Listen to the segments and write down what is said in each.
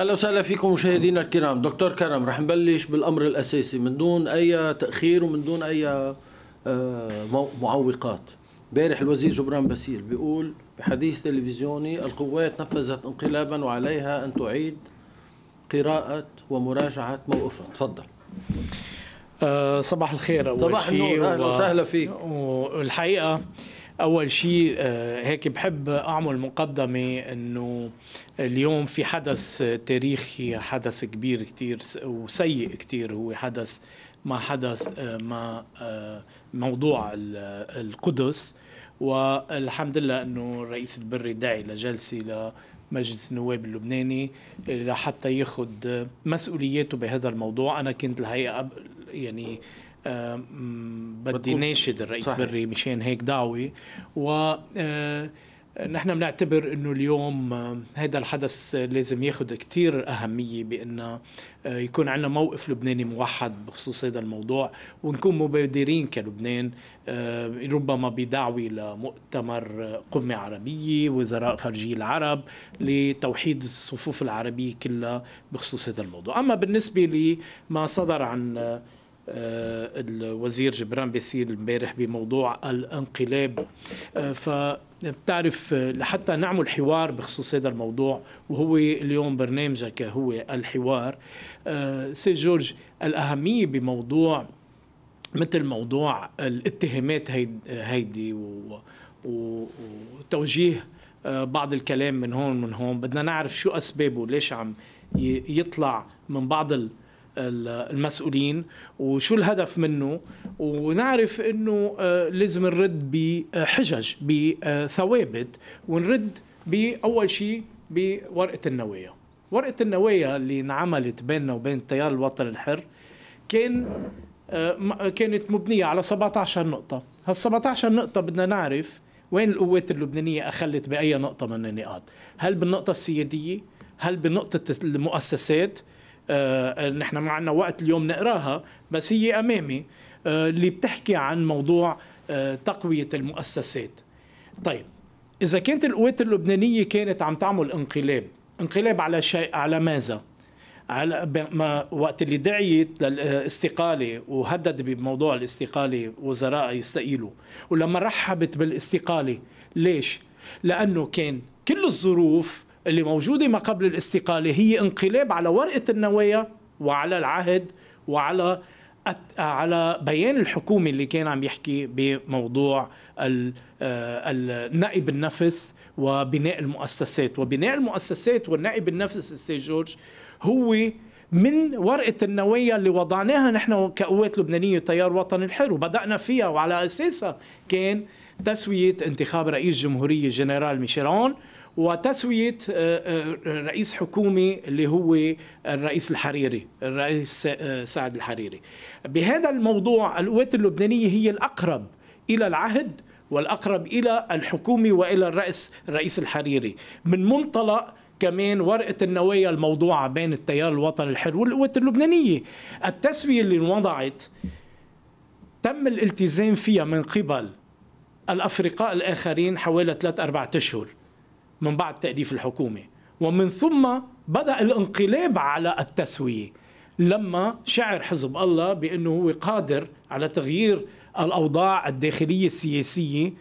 اهلا وسهلا فيكم مشاهدينا الكرام دكتور كرم رح نبلش بالامر الاساسي من دون اي تاخير ومن دون اي آه، معوقات بارح الوزير جبران باسيل بيقول بحديث تلفزيوني القوات نفذت انقلابا وعليها ان تعيد قراءه ومراجعه موقفها تفضل آه، صباح الخير اول صباح شيء صباح النور اهلا وسهلا فيك والحقيقه اول شيء آه، هيك بحب اعمل مقدمه انه اليوم في حدث تاريخي حدث كبير كثير وسيء كثير هو حدث ما حدث آه، مع آه، موضوع القدس والحمد لله انه الرئيس البري دعي لجلسه لمجلس النواب اللبناني لحتى ياخذ مسؤولياته بهذا الموضوع انا كنت الحقيقه يعني بدي ناشد الرئيس صحيح. بري مشان هيك دعوه و آه، نحن بنعتبر انه اليوم هذا الحدث لازم ياخذ كثير اهميه بان آه، يكون عندنا موقف لبناني موحد بخصوص هذا الموضوع ونكون مبادرين كلبنان ربما بدعوه لمؤتمر قمه عربيه وزراء خارجيه العرب لتوحيد الصفوف العربيه كلها بخصوص هذا الموضوع، اما بالنسبه لما صدر عن آه، آه، الوزير جبران بيسير امبارح بموضوع الانقلاب آه، ف بتعرف آه، لحتى نعمل حوار بخصوص هذا الموضوع وهو اليوم برنامجك هو الحوار سي جورج الأهمية بموضوع مثل موضوع الاتهامات هيدي وتوجيه بعض الكلام من هون من هون بدنا نعرف شو أسبابه ليش عم يطلع من بعض المسؤولين وشو الهدف منه ونعرف انه آه، لازم نرد بحجج بثوابت ونرد باول شيء بورقه النوايا ورقه النوايا اللي انعملت بيننا وبين التيار الوطني الحر كان آه، كانت مبنيه على 17 نقطه هال 17 نقطه بدنا نعرف وين القوات اللبنانيه اخلت باي نقطه من النقاط هل بالنقطه السياديه هل بنقطة المؤسسات آه، آه، نحن ما عندنا وقت اليوم نقراها بس هي امامي آه، اللي بتحكي عن موضوع تقويه المؤسسات. طيب اذا كانت القوات اللبنانيه كانت عم تعمل انقلاب، انقلاب على شيء على ماذا؟ على ما وقت اللي دعيت للاستقاله وهدد بموضوع الاستقاله وزراء يستقيلوا ولما رحبت بالاستقاله ليش؟ لانه كان كل الظروف اللي موجودة ما قبل الاستقالة هي انقلاب على ورقة النوايا وعلى العهد وعلى على بيان الحكومة اللي كان عم يحكي بموضوع آه، النائب النفس وبناء المؤسسات وبناء المؤسسات والنائب النفس السي جورج هو من ورقة النوايا اللي وضعناها نحن كقوات لبنانية تيار وطني الحر وبدأنا فيها وعلى أساسها كان تسوية انتخاب رئيس جمهورية جنرال ميشيل وتسوية آه، آه، رئيس حكومة اللي هو الرئيس الحريري الرئيس آه، سعد الحريري بهذا الموضوع القوات اللبنانية هي الأقرب إلى العهد والأقرب إلى الحكومة وإلى الرئيس الرئيس الحريري من منطلق كمان ورقة النوايا الموضوعة بين التيار الوطني الحر والقوات اللبنانية التسوية اللي انوضعت تم الالتزام فيها من قبل الأفرقاء الآخرين حوالي 3 4 أشهر من بعد تأليف الحكومة ومن ثم بدأ الانقلاب على التسوية لما شعر حزب الله بأنه هو قادر على تغيير الأوضاع الداخلية السياسية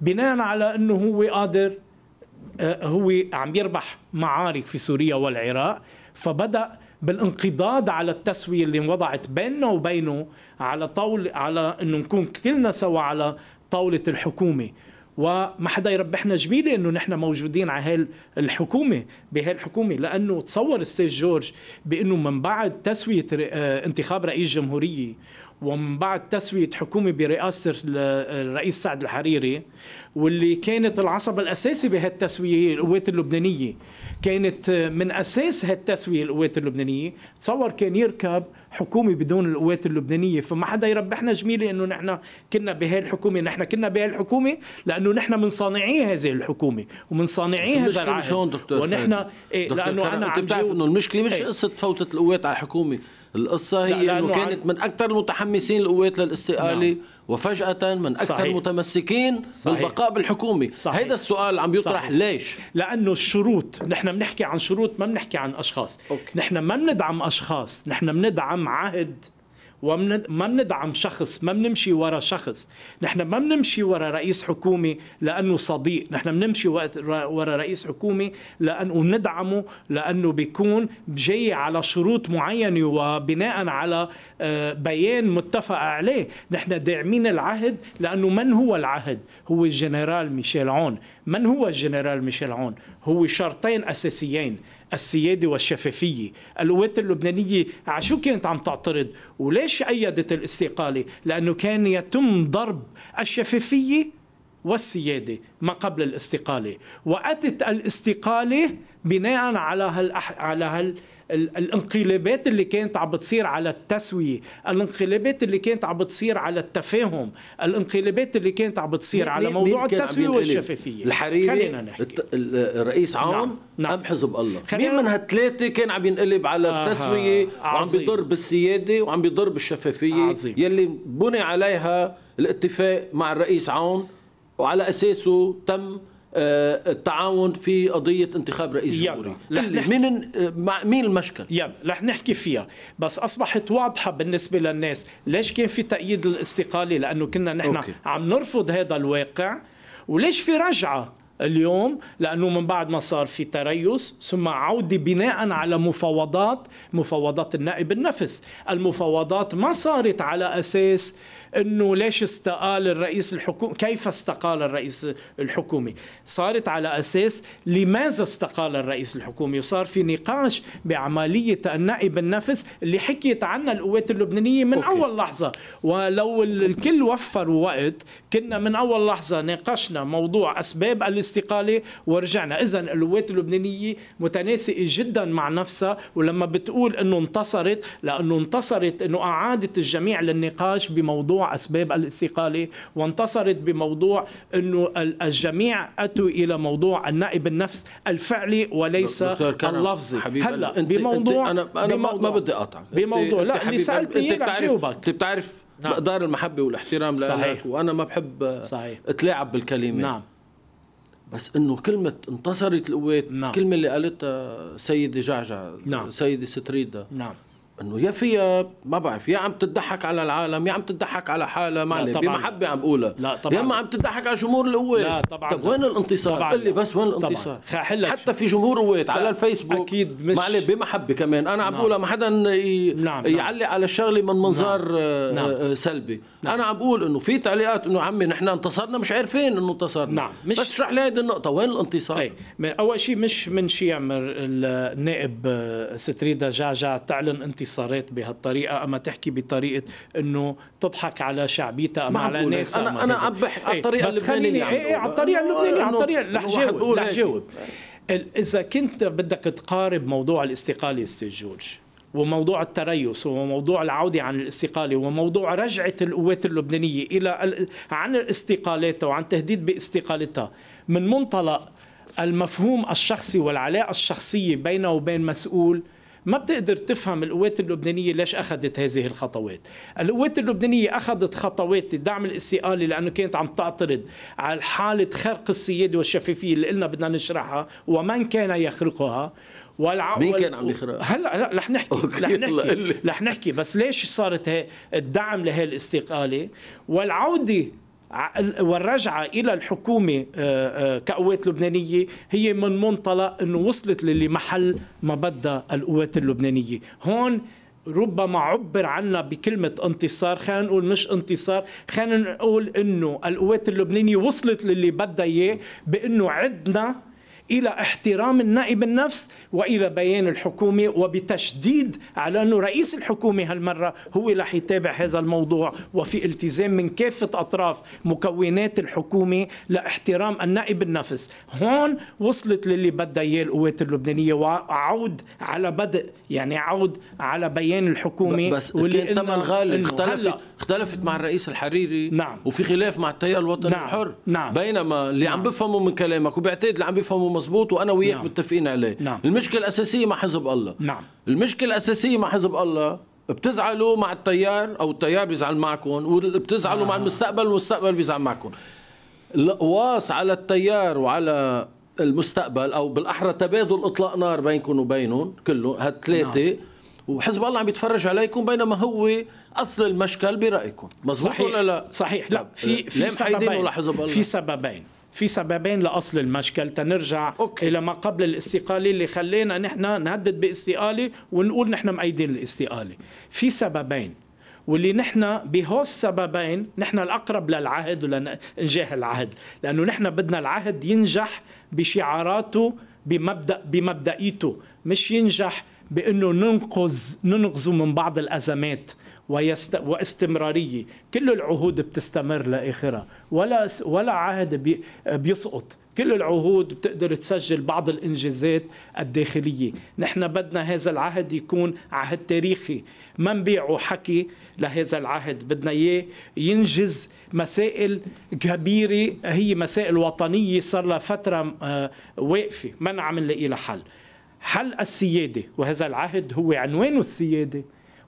بناء على أنه هو قادر آه، هو عم يربح معارك في سوريا والعراق فبدأ بالانقضاض على التسوية اللي انوضعت بيننا وبينه على طول على انه نكون كلنا سوا على طاولة الحكومة وما حدا يربحنا جميله انه نحن موجودين على هالحكومه بهالحكومه لانه تصور السيد جورج بانه من بعد تسويه آه، انتخاب رئيس جمهوريه ومن بعد تسويه حكومه برئاسه آه، الرئيس سعد الحريري واللي كانت العصب الاساسي بهالتسويه هي القوات اللبنانيه كانت آه، من اساس هالتسويه القوات اللبنانيه تصور كان يركب حكومه بدون القوات اللبنانيه فما حدا يربحنا جميله انه نحن كنا بهي الحكومه نحن كنا بهي الحكومه لانه نحن من صانعي هذه الحكومه ومن صانعي هذا العهد هون دكتور ونحن إيه دكتور لانه انا عم بتعرف انه المشكله مش إيه؟ قصه فوته القوات على الحكومه القصه هي انه كانت من اكثر المتحمسين القوات للاستقاله نعم. وفجأة من أكثر صحيح. المتمسكين صحيح. بالبقاء بالحكومة صحيح. هيدا السؤال عم يطرح صحيح. ليش؟ لأنه الشروط نحن بنحكي عن شروط ما بنحكي عن أشخاص أوكي. نحن ما بندعم أشخاص نحن بندعم عهد وما بندعم شخص ما بنمشي ورا شخص نحن ما بنمشي ورا رئيس حكومة لأنه صديق نحن بنمشي ورا رئيس حكومة لأنه بندعمه لأنه بيكون جاي على شروط معينة وبناء على آه، بيان متفق عليه نحن داعمين العهد لأنه من هو العهد هو الجنرال ميشيل عون من هو الجنرال ميشيل عون هو شرطين أساسيين السيادة والشفافية القوات اللبنانية عشو كانت عم تعترض وليش أيدت الاستقالة لأنه كان يتم ضرب الشفافية والسيادة ما قبل الاستقالة وأتت الاستقالة بناء على هال على هال الانقلابات اللي كانت عم بتصير على التسوية الانقلابات اللي كانت عم بتصير على التفاهم الانقلابات اللي كانت عم بتصير على موضوع التسوية والشفافية الحريري خلينا نحكي الرئيس نعم، عام نعم. نعم. أم حزب الله مين من هالثلاثة كان عم ينقلب على آه، التسوية آه. وعم بيضر بالسيادة وعم بيضر بالشفافية عظيم. يلي بني عليها الاتفاق مع الرئيس عون وعلى أساسه تم آه، التعاون في قضيه انتخاب رئيس جمهوري مين آه، مع مين المشكل يلا رح نحكي فيها بس اصبحت واضحه بالنسبه للناس ليش كان في تأييد الاستقاله لانه كنا نحن أوكي. عم نرفض هذا الواقع وليش في رجعه اليوم لانه من بعد ما صار في تريث ثم عوده بناء على مفاوضات مفاوضات النائب النفس المفاوضات ما صارت على اساس انه ليش استقال الرئيس الحكومي كيف استقال الرئيس الحكومي صارت على اساس لماذا استقال الرئيس الحكومي وصار في نقاش بعمليه النائب النفس اللي حكيت عنها القوات اللبنانيه من أوكي. اول لحظه ولو الكل وفر وقت كنا من اول لحظه ناقشنا موضوع اسباب الاستقاله ورجعنا اذا القوات اللبنانيه متناسقه جدا مع نفسها ولما بتقول انه انتصرت لانه انتصرت انه اعادت الجميع للنقاش بموضوع أسباب الاستقالة وانتصرت بموضوع أنه الجميع أتوا إلى موضوع النائب النفس الفعلي وليس اللفظي هلا أنت بموضوع أنت أنا, أنا بموضوع ما بدي أقطع بموضوع لا اللي سألتني أنت بتعرف أنت بتعرف نعم. مقدار المحبة والاحترام لك وأنا ما بحب صحيح. أتلاعب بالكلمة نعم بس انه كلمة انتصرت القوات نعم. الكلمة اللي قالتها سيدة جعجع نعم. سيدة ستريدا نعم انه يا فيها ما بعرف يا عم تضحك على العالم يا عم تضحك على حالها طبعا بمحبه عم بقولها لا طبعا يا اما عم تضحك على جمهور القوات لا طبعا طب وين الانتصار؟ قل لي بس وين الانتصار؟ طبعا. حتى في جمهور قوات على الفيسبوك اكيد مش معلي بمحبه كمان انا عم نعم. بقولها ما حدا ي... نعم،, نعم. يعلق على الشغله من منظار نعم. آه، نعم. آه، سلبي نعم. انا عم بقول انه في تعليقات انه عمي نحن انتصرنا مش عارفين انه انتصرنا نعم مش بس اشرح لي هيدي النقطه وين الانتصار؟ أي. اول شيء مش من شيء النائب آه، ستريدا جعجع تعلن انتصار انتصارات بهالطريقه اما تحكي بطريقه انه تضحك على شعبيتها اما على ناس انا انا إيه، عم بحكي إيه، إيه، على الطريقه اللبنانيه على الطريقه اللبنانيه على الطريقه رح رح جاوب اذا كنت بدك تقارب موضوع الاستقاله استاذ جورج وموضوع التريث وموضوع العودة عن الاستقالة وموضوع رجعة القوات اللبنانية إلى عن استقالتها وعن تهديد باستقالتها من منطلق المفهوم الشخصي والعلاقة الشخصية بينه وبين مسؤول ما بتقدر تفهم القوات اللبنانيه ليش اخذت هذه الخطوات القوات اللبنانيه اخذت خطوات الدعم الاستقاله لانه كانت عم تعترض على حاله خرق السياده والشفافيه اللي قلنا بدنا نشرحها ومن كان يخرقها والع... مين كان عم يخرق؟ هلا هلا رح نحكي رح نحكي رح نحكي بس ليش صارت الدعم لهي الاستقاله والعوده والرجعة إلى الحكومة آه، آه، كقوات لبنانية هي من منطلق أنه وصلت للي محل ما بدها القوات اللبنانية هون ربما عبر عنا بكلمة انتصار خلينا نقول مش انتصار خلينا نقول انه القوات اللبنانية وصلت للي بدها اياه بانه عدنا إلى احترام النائب النفس وإلى بيان الحكومة وبتشديد على أنه رئيس الحكومة هالمرة هو رح يتابع هذا الموضوع وفي التزام من كافة أطراف مكونات الحكومة لاحترام النائب النفس هون وصلت للي بدها إياه القوات اللبنانية وعود على بدء يعني عود على بيان الحكومة بس واللي تم الغالي اختلفت اختلفت مع الرئيس الحريري نعم وفي خلاف مع التيار الوطني نعم الحر نعم بينما اللي نعم عم بفهمه من كلامك وبعتقد اللي عم بفهمه مزبوط وانا وياك نعم. متفقين عليه نعم. المشكله الاساسيه مع حزب الله نعم. المشكله الاساسيه مع حزب الله بتزعلوا مع التيار او التيار بيزعل معكم وبتزعلوا آه. مع المستقبل والمستقبل بيزعل معكم القواص على التيار وعلى المستقبل او بالاحرى تبادل اطلاق نار بينكم وبينهم كله هالثلاثه نعم. وحزب الله عم يتفرج عليكم بينما هو اصل المشكل برايكم مظبوط ولا لا صحيح لا في في سببين الله في سببين في سببين لاصل المشكل تنرجع أوكي. الى ما قبل الاستقاله اللي خلينا نحن نهدد باستقاله ونقول نحن مأيدين الاستقاله في سببين واللي نحن بهوس سببين نحن الاقرب للعهد ولنجاح العهد لانه نحن بدنا العهد ينجح بشعاراته بمبدا بمبدئيته مش ينجح بانه ننقذ ننقذه من بعض الازمات ويست... واستمراريه، كل العهود بتستمر لاخرها، ولا ولا عهد بي... بيسقط، كل العهود بتقدر تسجل بعض الانجازات الداخليه، نحن بدنا هذا العهد يكون عهد تاريخي، ما نبيعه حكي لهذا العهد، بدنا اياه ينجز مسائل كبيره هي مسائل وطنيه صار لها فتره آه، واقفه، ما عم نلاقي لها حل. حل السياده وهذا العهد هو عنوانه السياده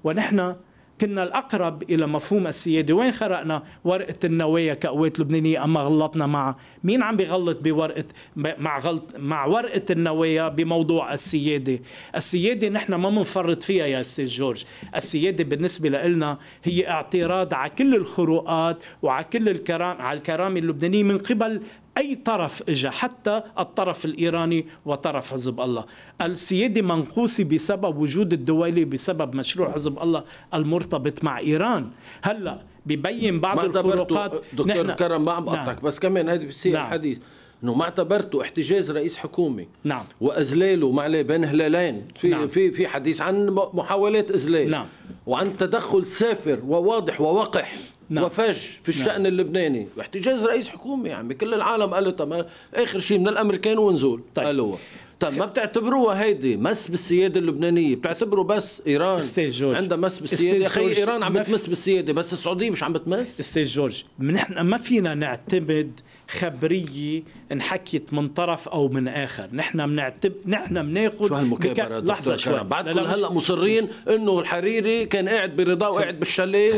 ونحن كنا الأقرب إلى مفهوم السيادة وين خرقنا ورقة النوايا كقوات لبنانية أما غلطنا معها مين عم بيغلط بورقة مع غلط مع ورقة النوايا بموضوع السيادة السيادة نحن ما بنفرط فيها يا أستاذ جورج السيادة بالنسبة لنا هي اعتراض على كل الخروقات وعلى كل الكرام على الكرامة اللبنانية من قبل أي طرف إجا حتى الطرف الإيراني وطرف حزب الله السيادة منقوصة بسبب وجود الدولي بسبب مشروع حزب الله المرتبط مع إيران هلأ ببين بعض الخروقات دكتور نحن... كرم ما عم بقطعك نعم. بس كمان هذه بصير نعم. الحديث انه ما اعتبرته احتجاز رئيس حكومه نعم واذلاله مع بين هلالين في نعم. في في حديث عن محاولات اذلال نعم وعن تدخل سافر وواضح ووقح نعم. وفج في نعم. الشأن نعم. اللبناني واحتجاز رئيس حكومة يعني كل العالم قال له طب آخر شيء من الأمريكان ونزول طيب. قالوا طيب ما بتعتبروها هيدي مس بالسياده اللبنانيه بتعتبروا بس ايران استاذ جورج عندها مس بالسياده اخي ايران عم بتمس بالسياده بس السعوديه مش عم بتمس استاذ جورج نحن ما فينا نعتمد خبريه انحكيت من طرف او من اخر نحن بنعتب نحن بناخذ شو هالمكابره بك... لحظه شوي بعدكم هلا مصرين انه الحريري كان قاعد برضا وقاعد بالشاليه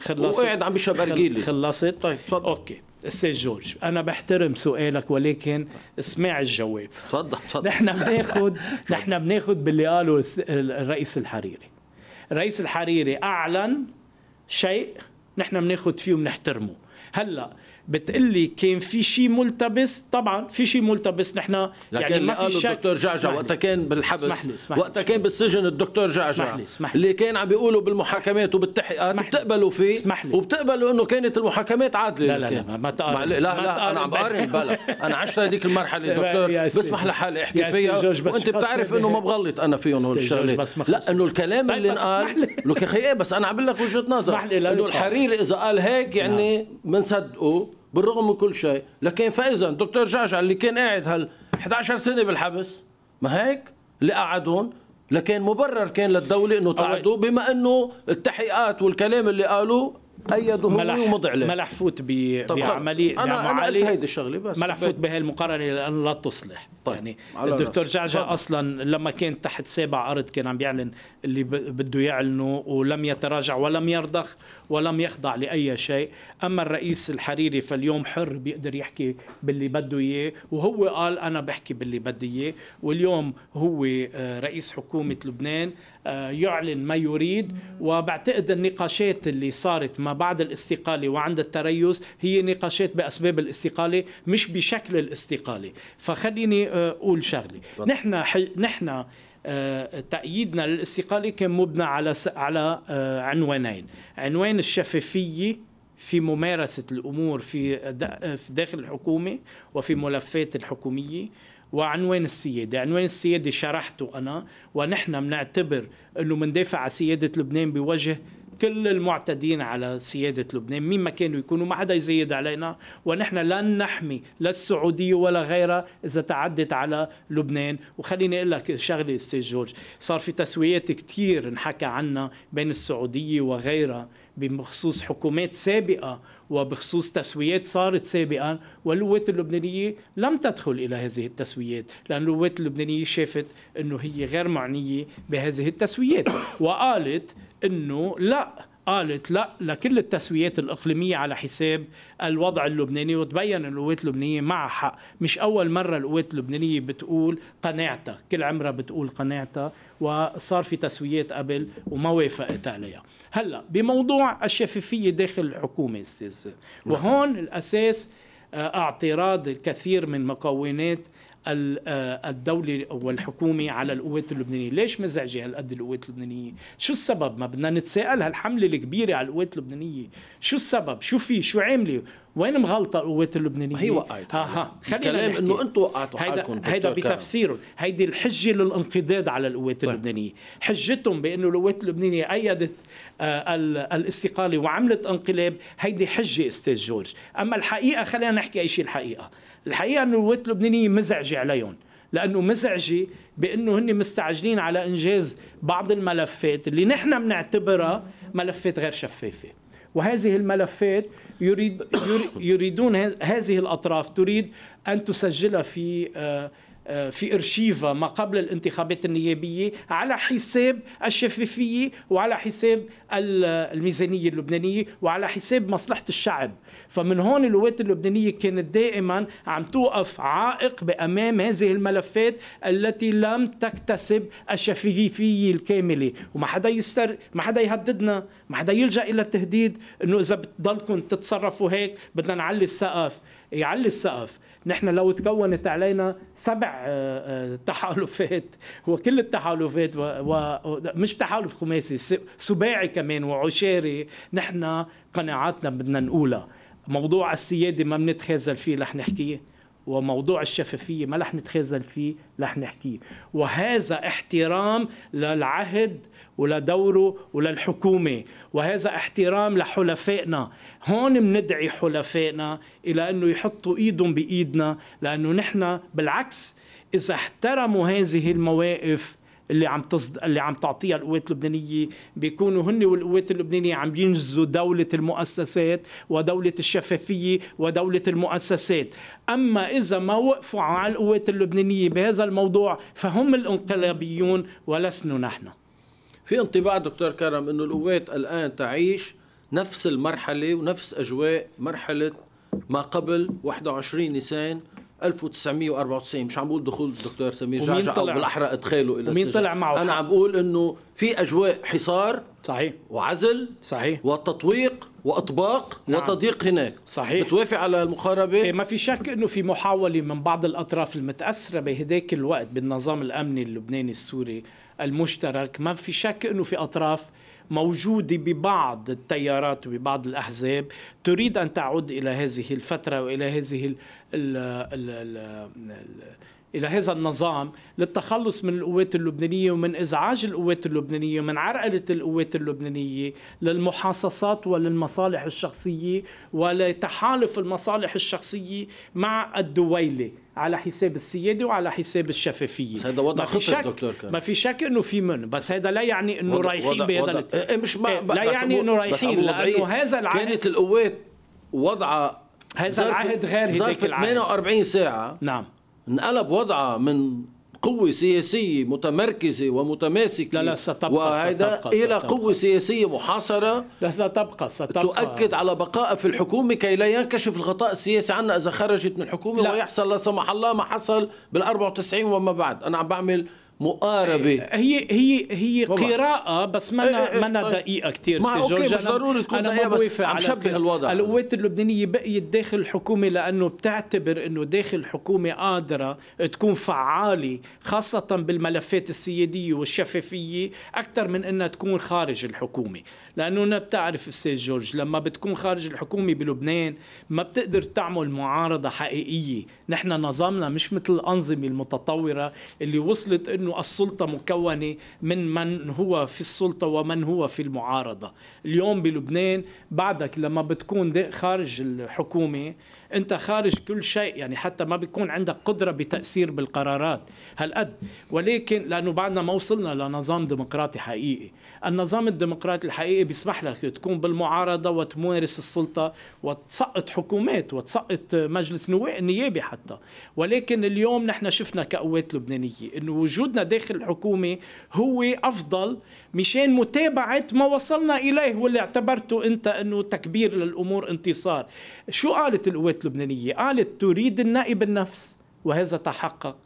خلصت وقاعد عم بيشرب أرجيلي خلصت طيب تفضل اوكي استاذ جورج انا بحترم سؤالك ولكن اسمع الجواب تفضل تفضل نحن بناخذ نحن بناخذ باللي قاله الرئيس الحريري الرئيس الحريري اعلن شيء نحن بناخذ فيه وبنحترمه هلا بتقلي كان في شيء ملتبس طبعا في شيء ملتبس نحن يعني لكن يعني ما في شك الدكتور جعجع وقتها كان بالحبس اسمح لي اسمح وقتها كان بالسجن الدكتور جعجع اللي كان عم بيقولوا بالمحاكمات وبالتحقيقات بتقبلوا فيه اسمح لي وبتقبلوا انه كانت المحاكمات عادله لا لا لا ما تقارن لا لا, لا انا عم بقارن بلا انا عشت هذيك المرحله دكتور بسمح لحالي احكي فيها وانت بتعرف انه ما بغلط انا فيهم هول الشغلات لا انه الكلام طيب، اللي انقال لك اخي ايه بس انا عم بقول لك وجهه نظر انه الحريري اذا قال هيك يعني نعم. بنصدقه بالرغم من كل شيء لكن فاذا دكتور جعجع اللي كان قاعد هال 11 سنه بالحبس ما هيك اللي قعدهم لكن مبرر كان للدوله انه تعدوا بما انه التحقيقات والكلام اللي قالوه ايده ملح ومضع له ملح فوت بعمليه انا انا قلت هيدي الشغله بس ملح فوت بهي المقارنه لان لا تصلح طيب. يعني الدكتور جعجع اصلا لما كان تحت سابع ارض كان عم بيعلن اللي بده يعلنه ولم يتراجع ولم يرضخ ولم يخضع لاي شيء اما الرئيس الحريري فاليوم حر بيقدر يحكي باللي بده اياه وهو قال انا بحكي باللي بدي اياه واليوم هو آه، رئيس حكومه لبنان آه، يعلن ما يريد وبعتقد النقاشات اللي صارت ما بعد الاستقالة وعند التريث هي نقاشات بأسباب الاستقالة مش بشكل الاستقالة فخليني آه، أقول شغلي نحن نحن آه، تأييدنا للاستقالة كان مبنى على على عنوانين عنوان الشفافية في ممارسة الأمور في داخل الحكومة وفي ملفات الحكومية وعنوان السيادة عنوان السيادة شرحته أنا ونحن منعتبر أنه مندافع على سيادة لبنان بوجه كل المعتدين على سيادة لبنان مين ما كانوا يكونوا ما حدا يزيد علينا ونحن لن نحمي لا السعودية ولا غيرها إذا تعدت على لبنان وخليني أقول لك شغلة أستاذ جورج صار في تسويات كتير انحكى عنها بين السعودية وغيرها بخصوص حكومات سابقة وبخصوص تسويات صارت سابقا واللوات اللبنانية لم تدخل إلى هذه التسويات لأن اللوات اللبنانية شافت أنه هي غير معنية بهذه التسويات وقالت أنه لا قالت لا لكل التسويات الإقليمية على حساب الوضع اللبناني وتبين القوات اللبنانية مع حق مش أول مرة القوات اللبنانية بتقول قناعتها كل عمرها بتقول قناعتها وصار في تسويات قبل وما وافقت عليها هلأ بموضوع الشفافية داخل الحكومة استاذ نعم. وهون الأساس آه، اعتراض الكثير من مكونات آه، الدولي والحكومي على القوات اللبنانيه، ليش مزعجه هالقد القوات اللبنانيه؟ شو السبب؟ ما بدنا نتساءل هالحمله الكبيره على القوات اللبنانيه، شو السبب؟ شو في؟ شو عامله؟ وين مغلطه القوات اللبنانيه؟ هي وقعت ها ها خلينا الكلام انه انتم وقعتوا حالكم هيدا بتفسيره، هيدي الحجه للانقضاض على القوات طيب. اللبنانيه، حجتهم بانه القوات اللبنانيه ايدت آه الاستقاله وعملت انقلاب، هيدي حجه استاذ جورج، اما الحقيقه خلينا نحكي اي شيء الحقيقه، الحقيقه انه هويه اللبنانيه مزعجه عليهم لانه مزعجه بانه هن مستعجلين على انجاز بعض الملفات اللي نحن بنعتبرها ملفات غير شفافه وهذه الملفات يريد يريدون هذه الاطراف تريد ان تسجلها في آه، آه، في ارشيفا ما قبل الانتخابات النيابيه على حساب الشفافيه وعلى حساب الميزانيه اللبنانيه وعلى حساب مصلحه الشعب فمن هون القوات اللبنانيه كانت دائما عم توقف عائق بامام هذه الملفات التي لم تكتسب الشفافيه الكامله وما حدا يستر ما حدا يهددنا ما حدا يلجا الى التهديد انه اذا بتضلكم تتصرفوا هيك بدنا نعلي السقف يعلي السقف نحن لو تكونت علينا سبع آه، آه، تحالفات وكل التحالفات ومش تحالف خماسي سباعي كمان وعشاري نحن قناعاتنا بدنا نقولها موضوع السيادة ما بنتخاذل فيه رح نحكيه وموضوع الشفافية ما رح نتخاذل فيه رح نحكيه وهذا احترام للعهد ولدوره وللحكومة وهذا احترام لحلفائنا هون مندعي حلفائنا إلى أنه يحطوا إيدهم بإيدنا لأنه نحن بالعكس إذا احترموا هذه المواقف اللي عم تصد... اللي عم تعطيها القوات اللبنانيه بيكونوا هن والقوات اللبنانيه عم ينجزوا دوله المؤسسات ودوله الشفافيه ودوله المؤسسات، اما اذا ما وقفوا على القوات اللبنانيه بهذا الموضوع فهم الانقلابيون ولسنا نحن. في انطباع دكتور كرم انه القوات الان تعيش نفس المرحله ونفس اجواء مرحله ما قبل 21 نيسان 1994 مش عم بقول دخول الدكتور سمير جعجع او بالاحرى ادخاله الى مين طلع معه انا عم بقول انه في اجواء حصار صحيح وعزل صحيح وتطويق واطباق نعم. وتضييق هناك صحيح بتوافق على المقاربه إيه ما في شك انه في محاوله من بعض الاطراف المتاثره بهداك الوقت بالنظام الامني اللبناني السوري المشترك ما في شك انه في اطراف موجودة ببعض التيارات وببعض الأحزاب تريد أن تعود إلى هذه الفترة وإلى هذه الـ الى هذا النظام للتخلص من القوات اللبنانيه ومن ازعاج القوات اللبنانيه ومن عرقله القوات اللبنانيه للمحاصصات وللمصالح الشخصيه ولتحالف المصالح الشخصيه مع الدويله على حساب السياده وعلى حساب الشفافيه بس هذا وضع خطر دكتور كان ما في شك انه في من بس هذا لا يعني انه رايحين بهذا إيه،, إيه مش ما إيه، لا يعني انه رايحين لانه هذا العهد كانت القوات وضعها هذا العهد غير العهد 48 ساعه نعم انقلب وضعه من قوة سياسية متمركزة ومتماسكة لا لا ستبقى وهذا ستبقى إلى ستبقى قوة سياسية محاصرة لا ستبقى ستبقى تؤكد على بقائها في الحكومة كي لا ينكشف الغطاء السياسي عنا إذا خرجت من الحكومة لا. ويحصل لا سمح الله ما حصل بال 94 وما بعد أنا عم بعمل مقاربه إيه، هي هي هي قراءه بس منا إيه، إيه، منا طيب. دقيقه كثير ما اوكي مش ضروري تكون أنا دقيقه بس عم شبه الوضع القوات اللبنانيه بقيت داخل الحكومه لانه بتعتبر انه داخل الحكومه قادره تكون فعاله خاصه بالملفات السياديه والشفافيه اكثر من انها تكون خارج الحكومه لانه انا بتعرف استاذ جورج لما بتكون خارج الحكومه بلبنان ما بتقدر تعمل معارضه حقيقيه نحن نظامنا مش مثل الانظمه المتطوره اللي وصلت انه أن السلطة مكونة من من هو في السلطة ومن هو في المعارضة اليوم بلبنان بعدك لما بتكون خارج الحكومة انت خارج كل شيء يعني حتى ما بيكون عندك قدره بتاثير بالقرارات هالقد ولكن لانه بعدنا ما وصلنا لنظام ديمقراطي حقيقي النظام الديمقراطي الحقيقي بيسمح لك تكون بالمعارضه وتمارس السلطه وتسقط حكومات وتسقط مجلس نيابي حتى ولكن اليوم نحن شفنا كقوات لبنانيه انه وجودنا داخل الحكومه هو افضل مشان متابعه ما وصلنا اليه واللي اعتبرته انت انه تكبير للامور انتصار شو قالت القوات اللبنانية قالت تريد النقي بالنفس وهذا تحقق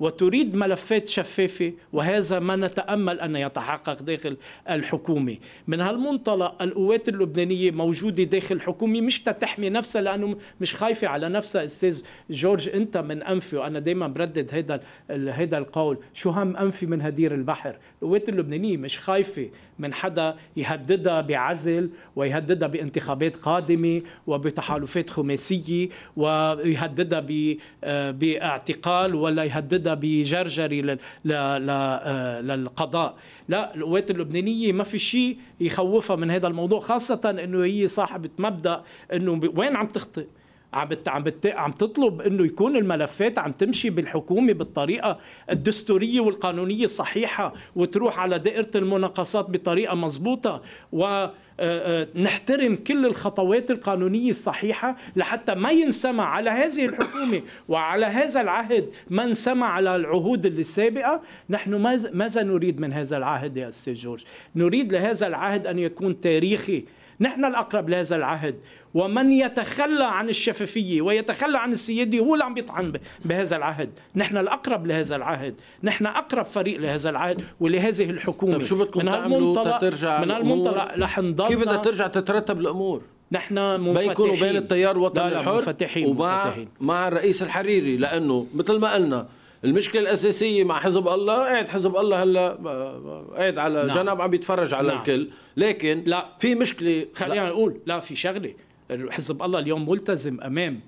وتريد ملفات شفافة وهذا ما نتأمل أن يتحقق داخل الحكومة من هالمنطلق القوات اللبنانية موجودة داخل الحكومة مش تتحمي نفسها لأنه مش خايفة على نفسها أستاذ جورج أنت من أنفي وأنا دايما بردد هذا القول شو هم أنفي من هدير البحر القوات اللبنانية مش خايفة من حدا يهددها بعزل ويهددها بانتخابات قادمة وبتحالفات خماسية ويهددها آه، باعتقال ولا يهددها بجرجري آه، للقضاء لا القوات اللبنانية ما في شيء يخوفها من هذا الموضوع خاصة أنه هي صاحبة مبدأ أنه وين عم تخطئ عم بت عم بت عم تطلب انه يكون الملفات عم تمشي بالحكومه بالطريقه الدستوريه والقانونيه الصحيحه وتروح على دائره المناقصات بطريقه مضبوطه و آه، آه، نحترم كل الخطوات القانونيه الصحيحه لحتى ما ينسمع على هذه الحكومه وعلى هذا العهد ما انسمع على العهود السابقه نحن ماذا نريد من هذا العهد يا استاذ جورج نريد لهذا العهد ان يكون تاريخي نحن الاقرب لهذا العهد ومن يتخلى عن الشفافية ويتخلى عن السيادة هو اللي عم بيطعن بهذا العهد نحن الأقرب لهذا العهد نحن أقرب فريق لهذا العهد ولهذه الحكومة طيب شو بدكم من هالمنطلق ترجع من هالمنطلق رح نضل كيف بدها ترجع تترتب الأمور نحن منفتحين بيكونوا بين التيار الوطني الحر منفتحين ومع منفتحين. مع الرئيس الحريري لأنه مثل ما قلنا المشكلة الأساسية مع حزب الله قاعد حزب الله هلا آه، آه، قاعد على نعم. جنب عم بيتفرج على نعم. الكل لكن لا في مشكلة خلينا نقول لا في شغلة حزب الله اليوم ملتزم امام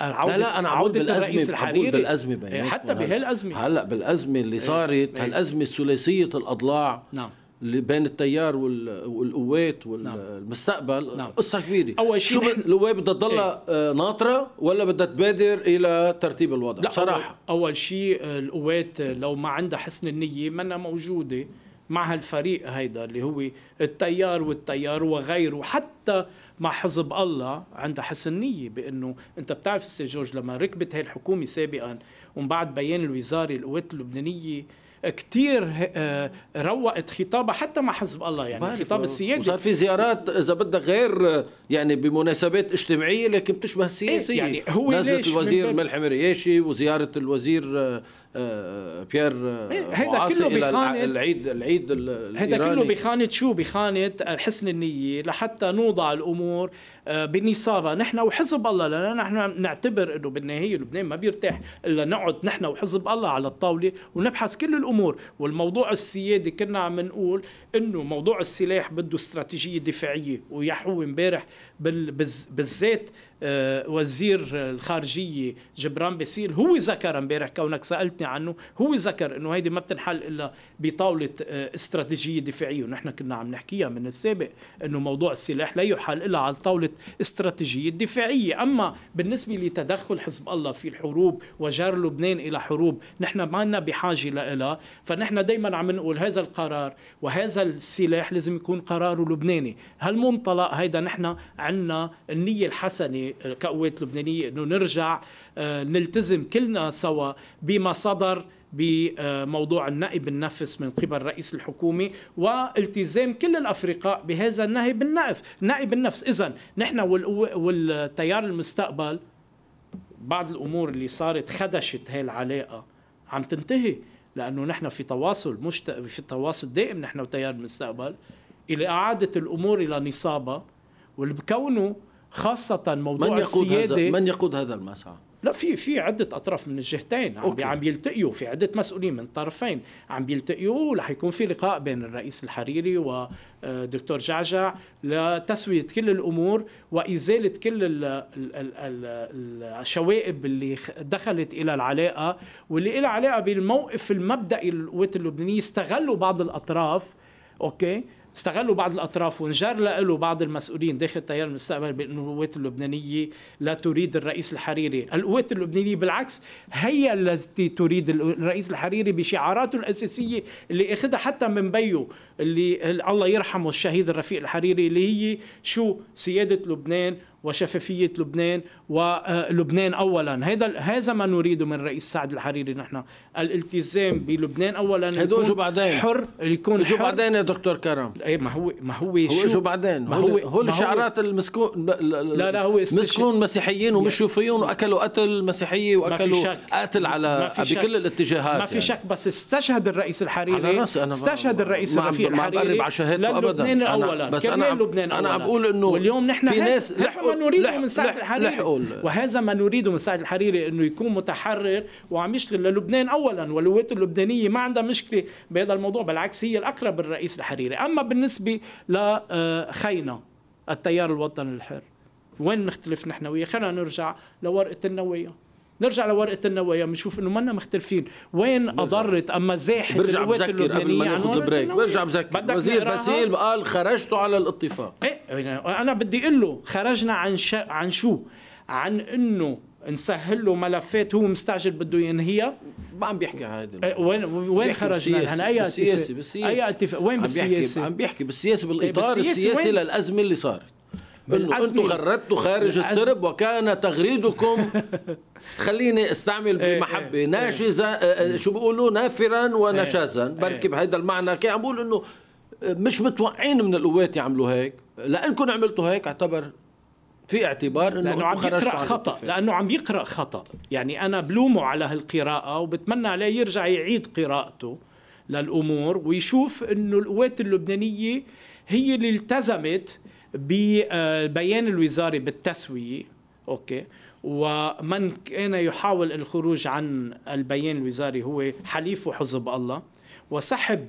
لا لا انا عودة بالازمه الحريري بالازمه إيه، حتى بهالازمه هلا بالازمه اللي إيه، صارت إيه. هالازمه الثلاثيه الاضلاع نعم اللي بين التيار والقوات والمستقبل نعم. نعم. قصه كبيره اول شيء شو نحن... القوات بدها تضلها ايه؟ آه، ناطره ولا بدها تبادر الى ترتيب الوضع لا صراحه اول, أول شيء آه، القوات آه، لو ما عندها حسن النيه منا موجوده مع هالفريق هيدا اللي هو التيار والتيار وغيره حتى مع حزب الله عندها حسن نيه بانه انت بتعرف السي جورج لما ركبت هي الحكومه سابقا ومن بعد بيان الوزاري القوات اللبنانيه كثير آه، روقت خطابها حتى مع حزب الله يعني خطاب آه، السياسي وصار في زيارات اذا بدك غير آه، يعني بمناسبات اجتماعيه لكن بتشبه السياسيه إيه يعني هو نزله الوزير ملحم رياشي وزياره الوزير بيير إيه، آه، هيدا كله بخانة العيد العيد هيدا كله بخانة شو بخانة حسن النية لحتى نوضع الأمور آه، بنصابها نحن وحزب الله لأن نحن نعتبر أنه بالنهاية لبنان ما بيرتاح إلا نقعد نحن وحزب الله على الطاولة ونبحث كل الأمور والموضوع السيادي كنا عم نقول أنه موضوع السلاح بده استراتيجية دفاعية ويحو امبارح بالذات آه، وزير الخارجية جبران باسيل هو ذكر امبارح كونك سألتني عنه هو ذكر انه هيدي ما بتنحل الا بطاولة آه، استراتيجية دفاعية ونحن كنا عم نحكيها من السابق انه موضوع السلاح لا يحل الا على طاولة استراتيجية دفاعية اما بالنسبة لتدخل حزب الله في الحروب وجار لبنان الى حروب نحن ما لنا بحاجة لها فنحن دايما عم نقول هذا القرار وهذا السلاح لازم يكون قراره لبناني هالمنطلق هيدا نحن عنا النية الحسنة كقوات لبنانية أنه نرجع آه، نلتزم كلنا سوا بما صدر بموضوع النائب بالنفس من قبل رئيس الحكومة والتزام كل الأفرقاء بهذا النهي النفس نائب بالنفس إذا نحن والتيار المستقبل بعض الأمور اللي صارت خدشت هاي العلاقة عم تنتهي لأنه نحن في تواصل مشت... في تواصل دائم نحن وتيار المستقبل إلى إعادة الأمور إلى نصابها والبكونه خاصة موضوع من يقود السيادة هذا من يقود هذا المسعى؟ لا في في عدة أطراف من الجهتين عم أوكي. عم يلتقيوا في عدة مسؤولين من الطرفين عم يلتقيوا ورح يكون في لقاء بين الرئيس الحريري ودكتور آه، جعجع لتسوية كل الأمور وإزالة كل الشوائب اللي دخلت إلى العلاقة واللي لها علاقة بالموقف المبدئي للقوات اللبنانية استغلوا بعض الأطراف أوكي استغلوا بعض الاطراف وانجر له بعض المسؤولين داخل تيار المستقبل بانه القوات اللبنانيه لا تريد الرئيس الحريري، القوات اللبنانيه بالعكس هي التي تريد الرئيس الحريري بشعاراته الاساسيه اللي اخذها حتى من بيو اللي الله يرحمه الشهيد الرفيق الحريري اللي هي شو سياده لبنان وشفافية لبنان ولبنان آه، أولا هذا هذا ما نريده من رئيس سعد الحريري نحن الالتزام بلبنان اولا هدول اجوا بعدين حر يكون اجوا بعدين يا دكتور كرم اي ما هو ما هو هو اجوا بعدين ما هو هو الشعارات المسكون لا لا هو مسكون مسيحيين ومش يوفيون واكلوا قتل مسيحيه واكلوا قتل على بكل الاتجاهات ما في يعني. شك يعني. بس استشهد الرئيس الحريري أنا انا استشهد الرئيس ما الحريري ما عم بقرب على شهادته ابدا لبنان اولا بس انا لبنان اولا انا عم بقول انه واليوم نحن في ناس لحقوا نريده من سعد الحريري وهذا ما نريده من سعد الحريري انه يكون متحرر وعم يشتغل للبنان اولا اولا والقوات اللبنانيه ما عندها مشكله بهذا الموضوع بالعكس هي الاقرب للرئيس الحريري اما بالنسبه لخينا آه، التيار الوطني الحر وين نختلف نحن وياه خلينا نرجع لورقه النوايا نرجع لورقه النوايا بنشوف انه مانا مختلفين وين اضرت اما زاحت برجع بذكر قبل ما ناخذ البريك برجع بذكر وزير باسيل قال خرجتوا على الاتفاق ايه انا بدي اقول له خرجنا عن عن شو عن انه نسهل له ملفات هو مستعجل بده ينهيها ما عم بيحكي هذا أه، وين وين خرجنا لهنا اي بالسياسي اي اتفاق وين بالسياسي عم بيحكي بالسياسي إيه، بالاطار السياسي للازمه اللي صارت انتم غردتوا خارج السرب وكان تغريدكم خليني استعمل إيه، إيه، بمحبه ناشزه أه، أه، شو بيقولوا نافرا ونشازا بركي بهذا المعنى كي عم بقول انه مش متوقعين من القوات يعملوا هيك لانكم عملتوا هيك اعتبر في اعتبار انه لانه عم يقرا خطا لانه عم يقرا خطا يعني انا بلومه على هالقراءه وبتمنى عليه يرجع يعيد قراءته للامور ويشوف انه القوات اللبنانيه هي اللي التزمت ببيان الوزاري بالتسويه اوكي ومن كان يحاول الخروج عن البيان الوزاري هو حليف حزب الله وسحب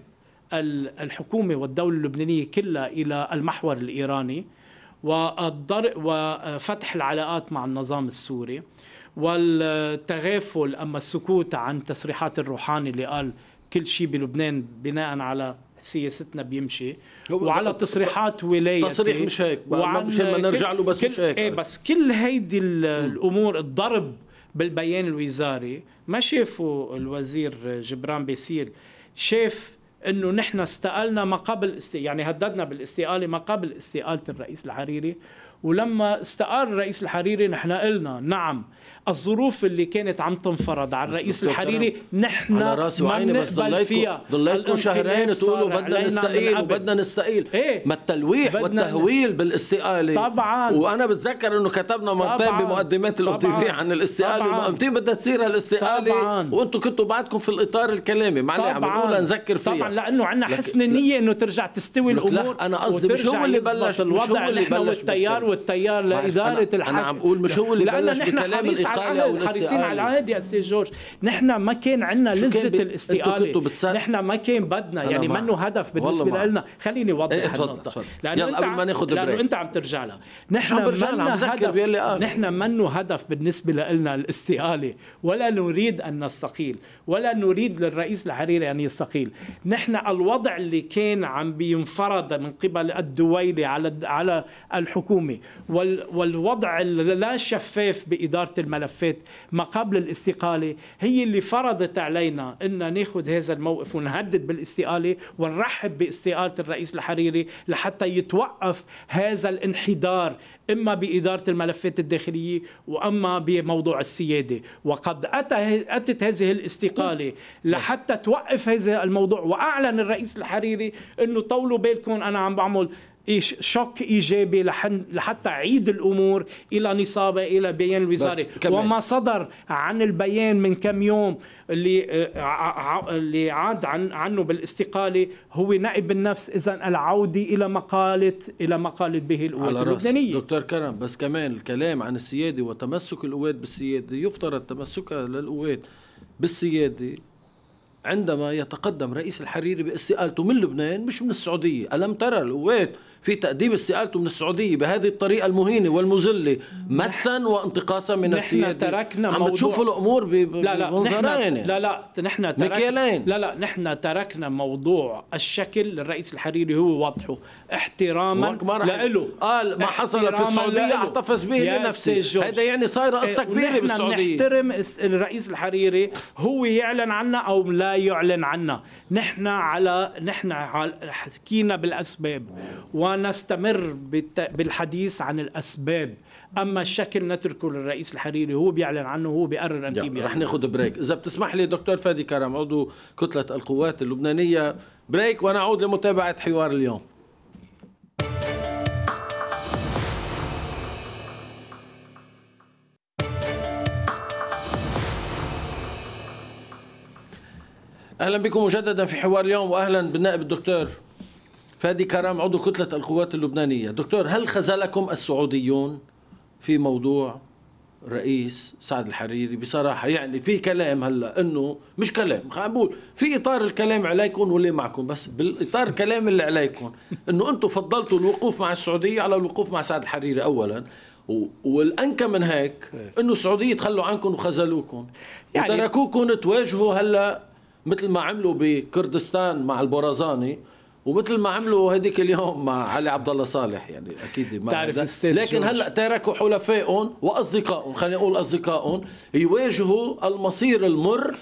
الحكومه والدوله اللبنانيه كلها الى المحور الايراني وفتح العلاقات مع النظام السوري والتغافل أما السكوت عن تصريحات الروحاني اللي قال كل شيء بلبنان بناء على سياستنا بيمشي وعلى تصريحات ولاية تصريح مش هيك مش ما نرجع له بس مش هيك ايه بس كل هيدي الامور الضرب بالبيان الوزاري ما شافوا الوزير جبران بيسيل شاف انه نحن استقلنا ما قبل است... يعني هددنا بالاستقاله ما قبل استقاله الرئيس الحريري ولما استقال الرئيس الحريري نحن قلنا نعم الظروف اللي كانت عم تنفرض على الرئيس الحريري نحن على راسي وعيني بس ضليتوا فيها ضليتكم شهرين تقولوا بدنا نستقيل وبدنا نستقيل إيه؟ ما التلويح والتهويل بالاستقاله طبعا وانا بتذكر انه كتبنا مرتين بمقدمات الاو تي في عن الاستقاله ومتى بدها تصير هالاستقاله وانتم كنتوا بعدكم في الاطار الكلامي معنا عم نقول نذكر فيها طبعا لانه عندنا حسن النيه انه ترجع تستوي الامور انا قصدي مش هو اللي بلش الوضع اللي بلش التيار والتيار لاداره أنا الحكم انا عم بقول مش هو اللي بلش بكلام الاقاله او حريصين على العهد يا استاذ جورج نحن ما كان عندنا لذه ب... الاستقاله نحن ما كان بدنا يعني منه هدف بالنسبه لنا خليني اوضح ايه النقطه لانه انت قبل ما ناخذ لانه انت عم ترجع لها نحن عم برجع لها عم بذكر بيلي قال آه. نحن منه هدف بالنسبه لنا الاستقاله ولا نريد ان نستقيل ولا نريد للرئيس الحريري ان يستقيل نحن الوضع اللي كان عم بينفرض من قبل الدويلة على على الحكومه وال والوضع اللا شفاف بإدارة الملفات ما قبل الاستقالة هي اللي فرضت علينا أن ناخذ هذا الموقف ونهدد بالاستقالة ونرحب باستقالة الرئيس الحريري لحتى يتوقف هذا الانحدار إما بإدارة الملفات الداخلية وأما بموضوع السيادة وقد أتى أتت هذه الاستقالة لحتى توقف هذا الموضوع وأعلن الرئيس الحريري أنه طولوا بالكم أنا عم بعمل شوك ايجابي لحتى عيد الامور الى نصابه الى بيان الوزاري وما صدر عن البيان من كم يوم اللي آه، اللي عاد عن عنه بالاستقاله هو نائب النفس اذا العوده الى مقاله الى مقاله به القوات اللبنانيه دكتور كرم بس كمان الكلام عن السياده وتمسك القوات بالسياده يفترض تمسكها للقوات بالسياده عندما يتقدم رئيس الحريري باستقالته من لبنان مش من السعوديه الم ترى القوات في تأديب استقالته من السعودية بهذه الطريقة المهينة والمذلة مثا وانتقاصا من السيادة نحن تركنا عم تشوفوا الأمور بمنظرين لا لا نحن ترك... مكيالين. لا لا نحن تركنا موضوع الشكل للرئيس الحريري هو وضحه احتراما لإله قال ما حصل في السعودية احتفظ به لنفسه هذا يعني صايرة قصة إيه، كبيرة بالسعودية نحترم الرئيس الحريري هو يعلن عنا أو لا يعلن عنا نحن على نحن حكينا بالأسباب و ونستمر بالحديث عن الاسباب اما الشكل نتركه للرئيس الحريري هو بيعلن عنه هو بيقرر ان يعني رح ناخذ بريك اذا بتسمح لي دكتور فادي كرم عضو كتله القوات اللبنانيه بريك ونعود لمتابعه حوار اليوم اهلا بكم مجددا في حوار اليوم واهلا بالنائب الدكتور فادي كرام عضو كتلة القوات اللبنانية دكتور هل خذلكم السعوديون في موضوع رئيس سعد الحريري بصراحة يعني في كلام هلا انه مش كلام خلينا في اطار الكلام عليكم واللي معكم بس بالاطار الكلام اللي عليكم انه انتم فضلتوا الوقوف مع السعودية على الوقوف مع سعد الحريري اولا والانكى من هيك إيه. انه السعودية تخلوا عنكم وخذلوكم يعني وتركوكم تواجهوا هلا مثل ما عملوا بكردستان مع البرازاني ومثل ما عملوا هذيك اليوم مع علي عبد الله صالح يعني اكيد ما تعرف لكن هلا تركوا حلفائهم واصدقائهم خلينا نقول اصدقائهم يواجهوا المصير المر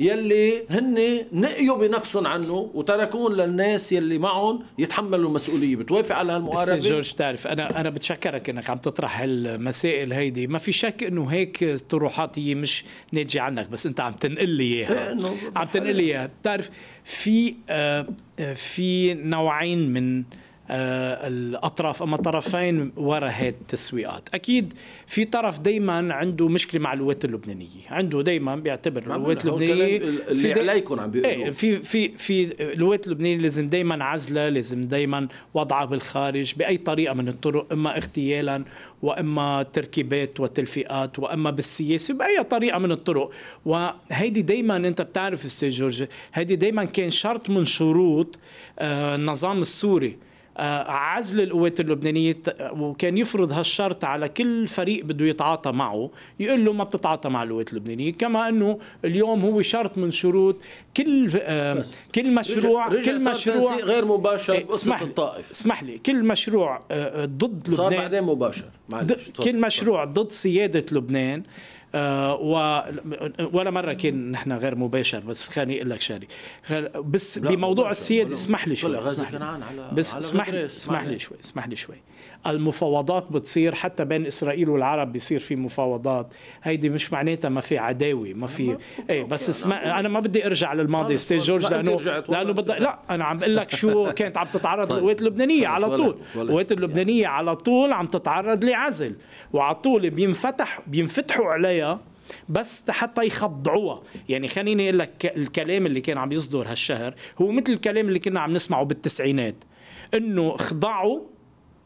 يلي هن نقيوا بنفسهم عنه وتركون للناس يلي معهم يتحملوا المسؤوليه بتوافق على هالمقاربه جورج تعرف انا انا بتشكرك انك عم تطرح المسائل هيدي ما في شك انه هيك طروحات هي مش ناتجه عنك بس انت عم تنقل لي اياها إيه، عم تنقل لي اياها بتعرف في آه،, آه في نوعين من آه، الاطراف اما الطرفين وراء هذه التسويقات اكيد في طرف دائما عنده مشكله مع القوات اللبنانيه عنده دائما بيعتبر القوات اللبنانيه اللي في عليكم عم بيقولوا ايه في في في القوات اللبنانيه لازم دائما عزله لازم دائما وضعها بالخارج باي طريقه من الطرق اما اغتيالا واما تركيبات وتلفيقات واما بالسياسه باي طريقه من الطرق وهيدي دائما انت بتعرف استاذ جورج هيدي دائما كان شرط من شروط آه، النظام السوري عزل القوات اللبنانية وكان يفرض هالشرط على كل فريق بده يتعاطى معه يقول له ما بتتعاطى مع القوات اللبنانية كما أنه اليوم هو شرط من شروط كل كل مشروع كل مشروع غير مباشر إيه، اسمح الطائف اسمح لي كل مشروع آه، آه، ضد لبنان صار بعدين مباشر معلش كل مشروع ضد سيادة لبنان آه، ولا مره كان نحن غير مباشر بس خليني اقول لك شغله بس بموضوع السياده اسمح لي شوي بس اسمح لي شوي اسمح لي شوي المفاوضات بتصير حتى بين اسرائيل والعرب بيصير في مفاوضات هيدي مش معناتها ما في عداوه ما في ايه بس يعني، اسمع انا ما بدي ارجع للماضي استاذ جورج لانه لانه بدي لا انا عم بقول لك شو كانت عم تتعرض القوات طيب. اللبنانيه طيب، على طول القوات اللبنانيه على طول عم تتعرض لعزل وعلى طول بينفتح بينفتحوا عليها بس حتى يخضعوها يعني خليني اقول لك الكلام اللي كان عم يصدر هالشهر هو مثل الكلام اللي كنا عم نسمعه بالتسعينات انه خضعوا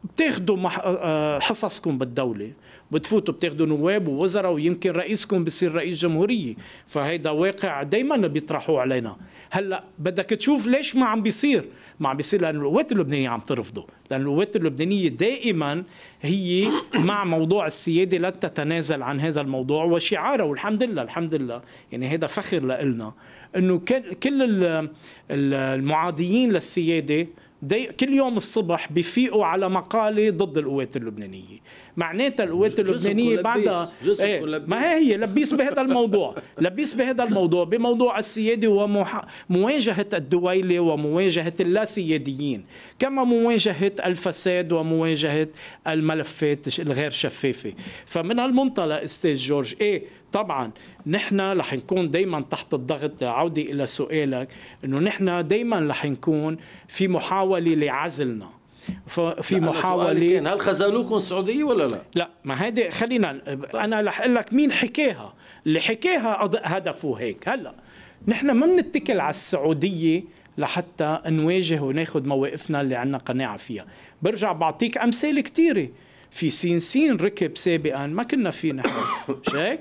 بتاخدوا آه، آه، حصصكم بالدولة بتفوتوا بتاخدوا نواب ووزراء ويمكن رئيسكم بصير رئيس جمهورية فهيدا واقع دايما بيطرحوه علينا هلا بدك تشوف ليش ما عم بيصير ما عم بيصير لأن القوات اللبنانية عم ترفضه لأن القوات اللبنانية دائما هي مع موضوع السيادة لن تتنازل عن هذا الموضوع وشعاره والحمد لله الحمد لله يعني هذا فخر لإلنا أنه كل المعاديين للسيادة دي كل يوم الصبح بفيقوا على مقالة ضد القوات اللبنانية معناتها القوات اللبنانيه بعدها ايه ما هي هي لبيس بهذا الموضوع لبيس بهذا الموضوع بموضوع السياده ومواجهه الدويله ومواجهه اللاسياديين كما مواجهه الفساد ومواجهه الملفات الغير شفافه فمن هالمنطلق استاذ جورج ايه طبعا نحن رح نكون دائما تحت الضغط عودة إلى سؤالك أنه نحن دائما رح نكون في محاولة لعزلنا في محاوله هل خذلوكم السعوديه ولا لا؟ لا ما هيدي خلينا انا رح اقول لك مين حكاها اللي حكاها هدفه هيك هلا نحن ما بنتكل على السعوديه لحتى نواجه وناخذ مواقفنا اللي عندنا قناعه فيها برجع بعطيك امثال كثيره في سين سين ركب سابقا ما كنا فيه نحن هيك؟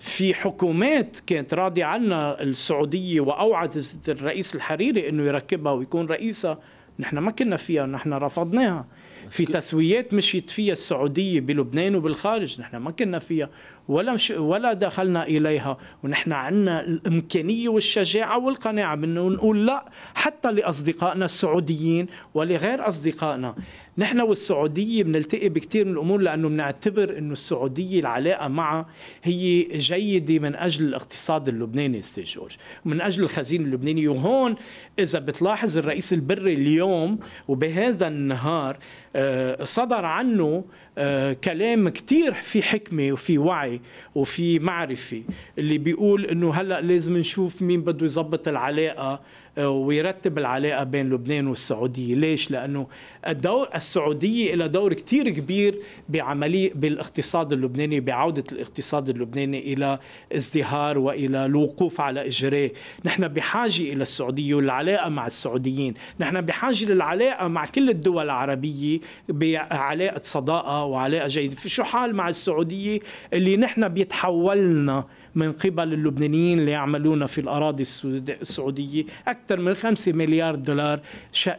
في حكومات كانت راضية عنا السعودية وأوعدت الرئيس الحريري أنه يركبها ويكون رئيسها نحن ما كنا فيها نحن رفضناها في تسويات مشيت فيها السعودية بلبنان وبالخارج نحن ما كنا فيها ولا مش ولا دخلنا إليها ونحن عندنا الإمكانية والشجاعة والقناعة بأنه نقول لا حتى لأصدقائنا السعوديين ولغير أصدقائنا نحن والسعودية بنلتقي بكثير من الأمور لأنه بنعتبر أنه السعودية العلاقة معها هي جيدة من أجل الاقتصاد اللبناني استاذ جورج من أجل الخزينة اللبنانية وهون إذا بتلاحظ الرئيس البري اليوم وبهذا النهار آه، صدر عنه آه، كلام كثير في حكمة وفي وعي وفي معرفة اللي بيقول أنه هلأ لازم نشوف مين بده يظبط العلاقة ويرتب العلاقه بين لبنان والسعوديه، ليش؟ لانه الدور السعوديه لها دور كثير كبير بعمليه بالاقتصاد اللبناني بعوده الاقتصاد اللبناني الى ازدهار والى الوقوف على إجراءه نحن بحاجه الى السعوديه والعلاقه مع السعوديين، نحن بحاجه للعلاقه مع كل الدول العربيه بعلاقه صداقه وعلاقه جيده، في شو حال مع السعوديه اللي نحن بيتحولنا من قبل اللبنانيين اللي يعملون في الأراضي السعودية أكثر من 5 مليار دولار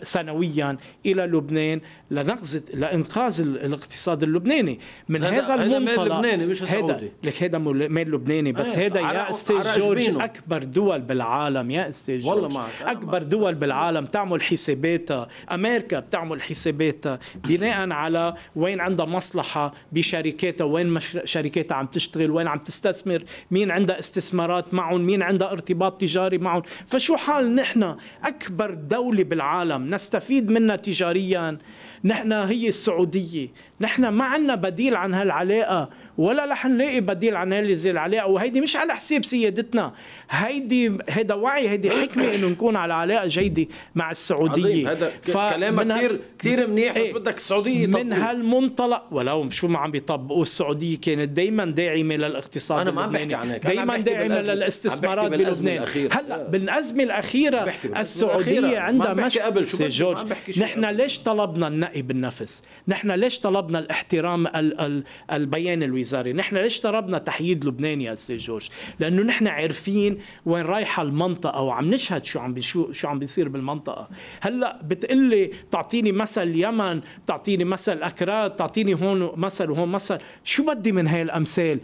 سنويا إلى لبنان لنقذ لإنقاذ الاقتصاد اللبناني من هذا المنطلق هذا لبناني مش سعودي لك هذا مال لبناني بس إيه، هذا يا استاذ جورج أكبر دول بالعالم يا استاذ جورج والله معك. أكبر دول بالعالم تعمل حساباتها أمريكا بتعمل حساباتها بناء على وين عندها مصلحة بشركاتها وين شركاتها عم تشتغل وين عم تستثمر مين مين عندها استثمارات معهم مين عندها ارتباط تجاري معهم فشو حال نحن أكبر دولة بالعالم نستفيد منها تجاريا نحن هي السعودية نحن ما عندنا بديل عن هالعلاقة ولا رح نلاقي بديل عن اللي زيل عليه وهيدي مش على حساب سيادتنا هيدي هيدا وعي هيدي حكمه انه نكون على علاقه جيده مع السعوديه عظيم. هذا ف... كلامك كثير كثير منيح بس إيه. بدك السعوديه يطبقوا. من هالمنطلق ولو شو ما عم بيطبقوا السعوديه كانت دائما داعمه للاقتصاد انا ما عم بحكي عنك دائما داعمه للاستثمارات بلبنان هلا بالازمه الاخيره السعوديه عندها مش قبل شو جورج نحن ليش طلبنا النقي بالنفس نحن ليش طلبنا الاحترام ال... ال... البيان الوراثي الوزاري نحن ليش طلبنا تحييد لبنان يا استاذ جورج لانه نحن عارفين وين رايحه المنطقه وعم نشهد شو عم بشو شو عم بيصير بالمنطقه هلا بتقلي تعطيني مثل اليمن تعطيني مثل اكراد تعطيني هون مثل وهون مثل شو بدي من هاي الامثال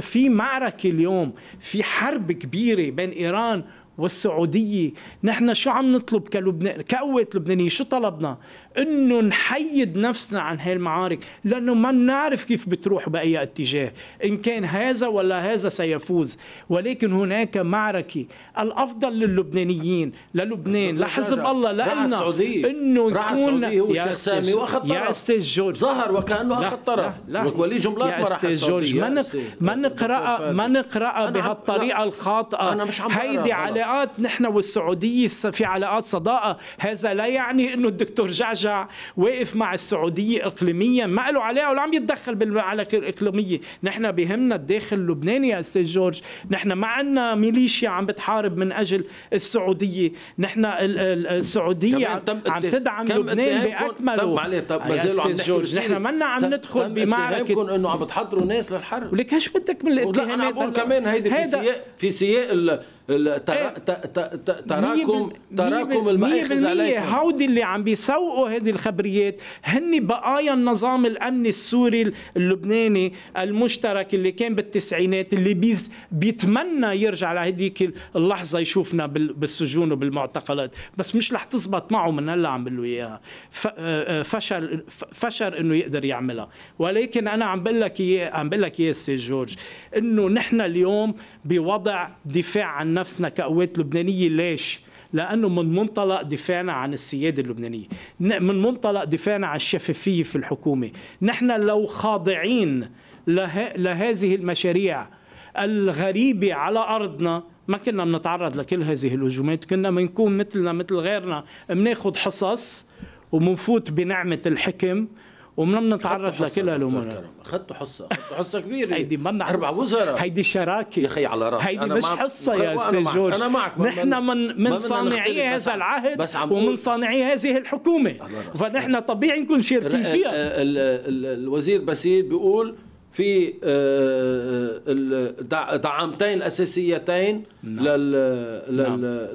في معركه اليوم في حرب كبيره بين ايران والسعودية نحن شو عم نطلب كلبنان كقوة لبنانية شو طلبنا انه نحيد نفسنا عن هاي المعارك لانه ما نعرف كيف بتروح بأي اتجاه ان كان هذا ولا هذا سيفوز ولكن هناك معركة الافضل للبنانيين للبنان لحزب الله لنا انه يكون يا سامي طرف يا استاذ جورج ظهر وكانه اخذ طرف لا لا ولي جمله يا استاذ جورج ما نقرأ ما نقرأ بهالطريقة الخاطئة هيدي على علاقات نحن والسعودية في علاقات صداقة هذا لا يعني أنه الدكتور جعجع واقف مع السعودية إقليميا ما له علاقة ولا عم يتدخل بالعلاقة الإقليمية نحن بهمنا الداخل اللبناني يا أستاذ جورج نحن ما عندنا ميليشيا عم بتحارب من أجل السعودية نحن السعودية عم تدعم لبنان بأكمله طب معليه طب ما زالوا عم جورج نحن ما عم ندخل بمعركة انه عم بتحضروا ناس للحرب ولك ايش بدك من الاتهامات لا انا بقول كمان هيدي في سياق في سياق إيه، تراكم تراكم المأخذ عليكم هودي اللي عم بيسوقوا هذه الخبريات هن بقايا النظام الامني السوري اللبناني المشترك اللي كان بالتسعينات اللي بيز بيتمنى يرجع لهديك اللحظه يشوفنا بالسجون وبالمعتقلات بس مش رح تزبط معه من هلا عم بقول له اياها آه، آه، فشل فشل انه يقدر يعملها ولكن انا عم بقول لك اياه عم بقول لك اياه استاذ جورج انه نحن اليوم بوضع دفاع عن نفسنا كقوات لبنانيه ليش؟ لانه من منطلق دفاعنا عن السياده اللبنانيه، من منطلق دفاعنا عن الشفافيه في الحكومه، نحن لو خاضعين له... لهذه المشاريع الغريبه على ارضنا ما كنا بنتعرض لكل هذه الهجومات، كنا بنكون مثلنا مثل غيرنا بناخذ حصص ومنفوت بنعمه الحكم وما نتعرض لكل هالامور اخذتوا حصه اخذتوا حصه كبيره هيدي منا اربع وزراء هيدي شراكه يا اخي على راسي هيدي مش حصه يا استاذ جورج انا معك نحن من من صانعي هذا العهد بس عم ومن صانعي هذه الحكومه فنحن طبيعي نكون شاركين فيها آه، آه، الوزير بسير بيقول في آه، آه، دعامتين اساسيتين نعم. نعم.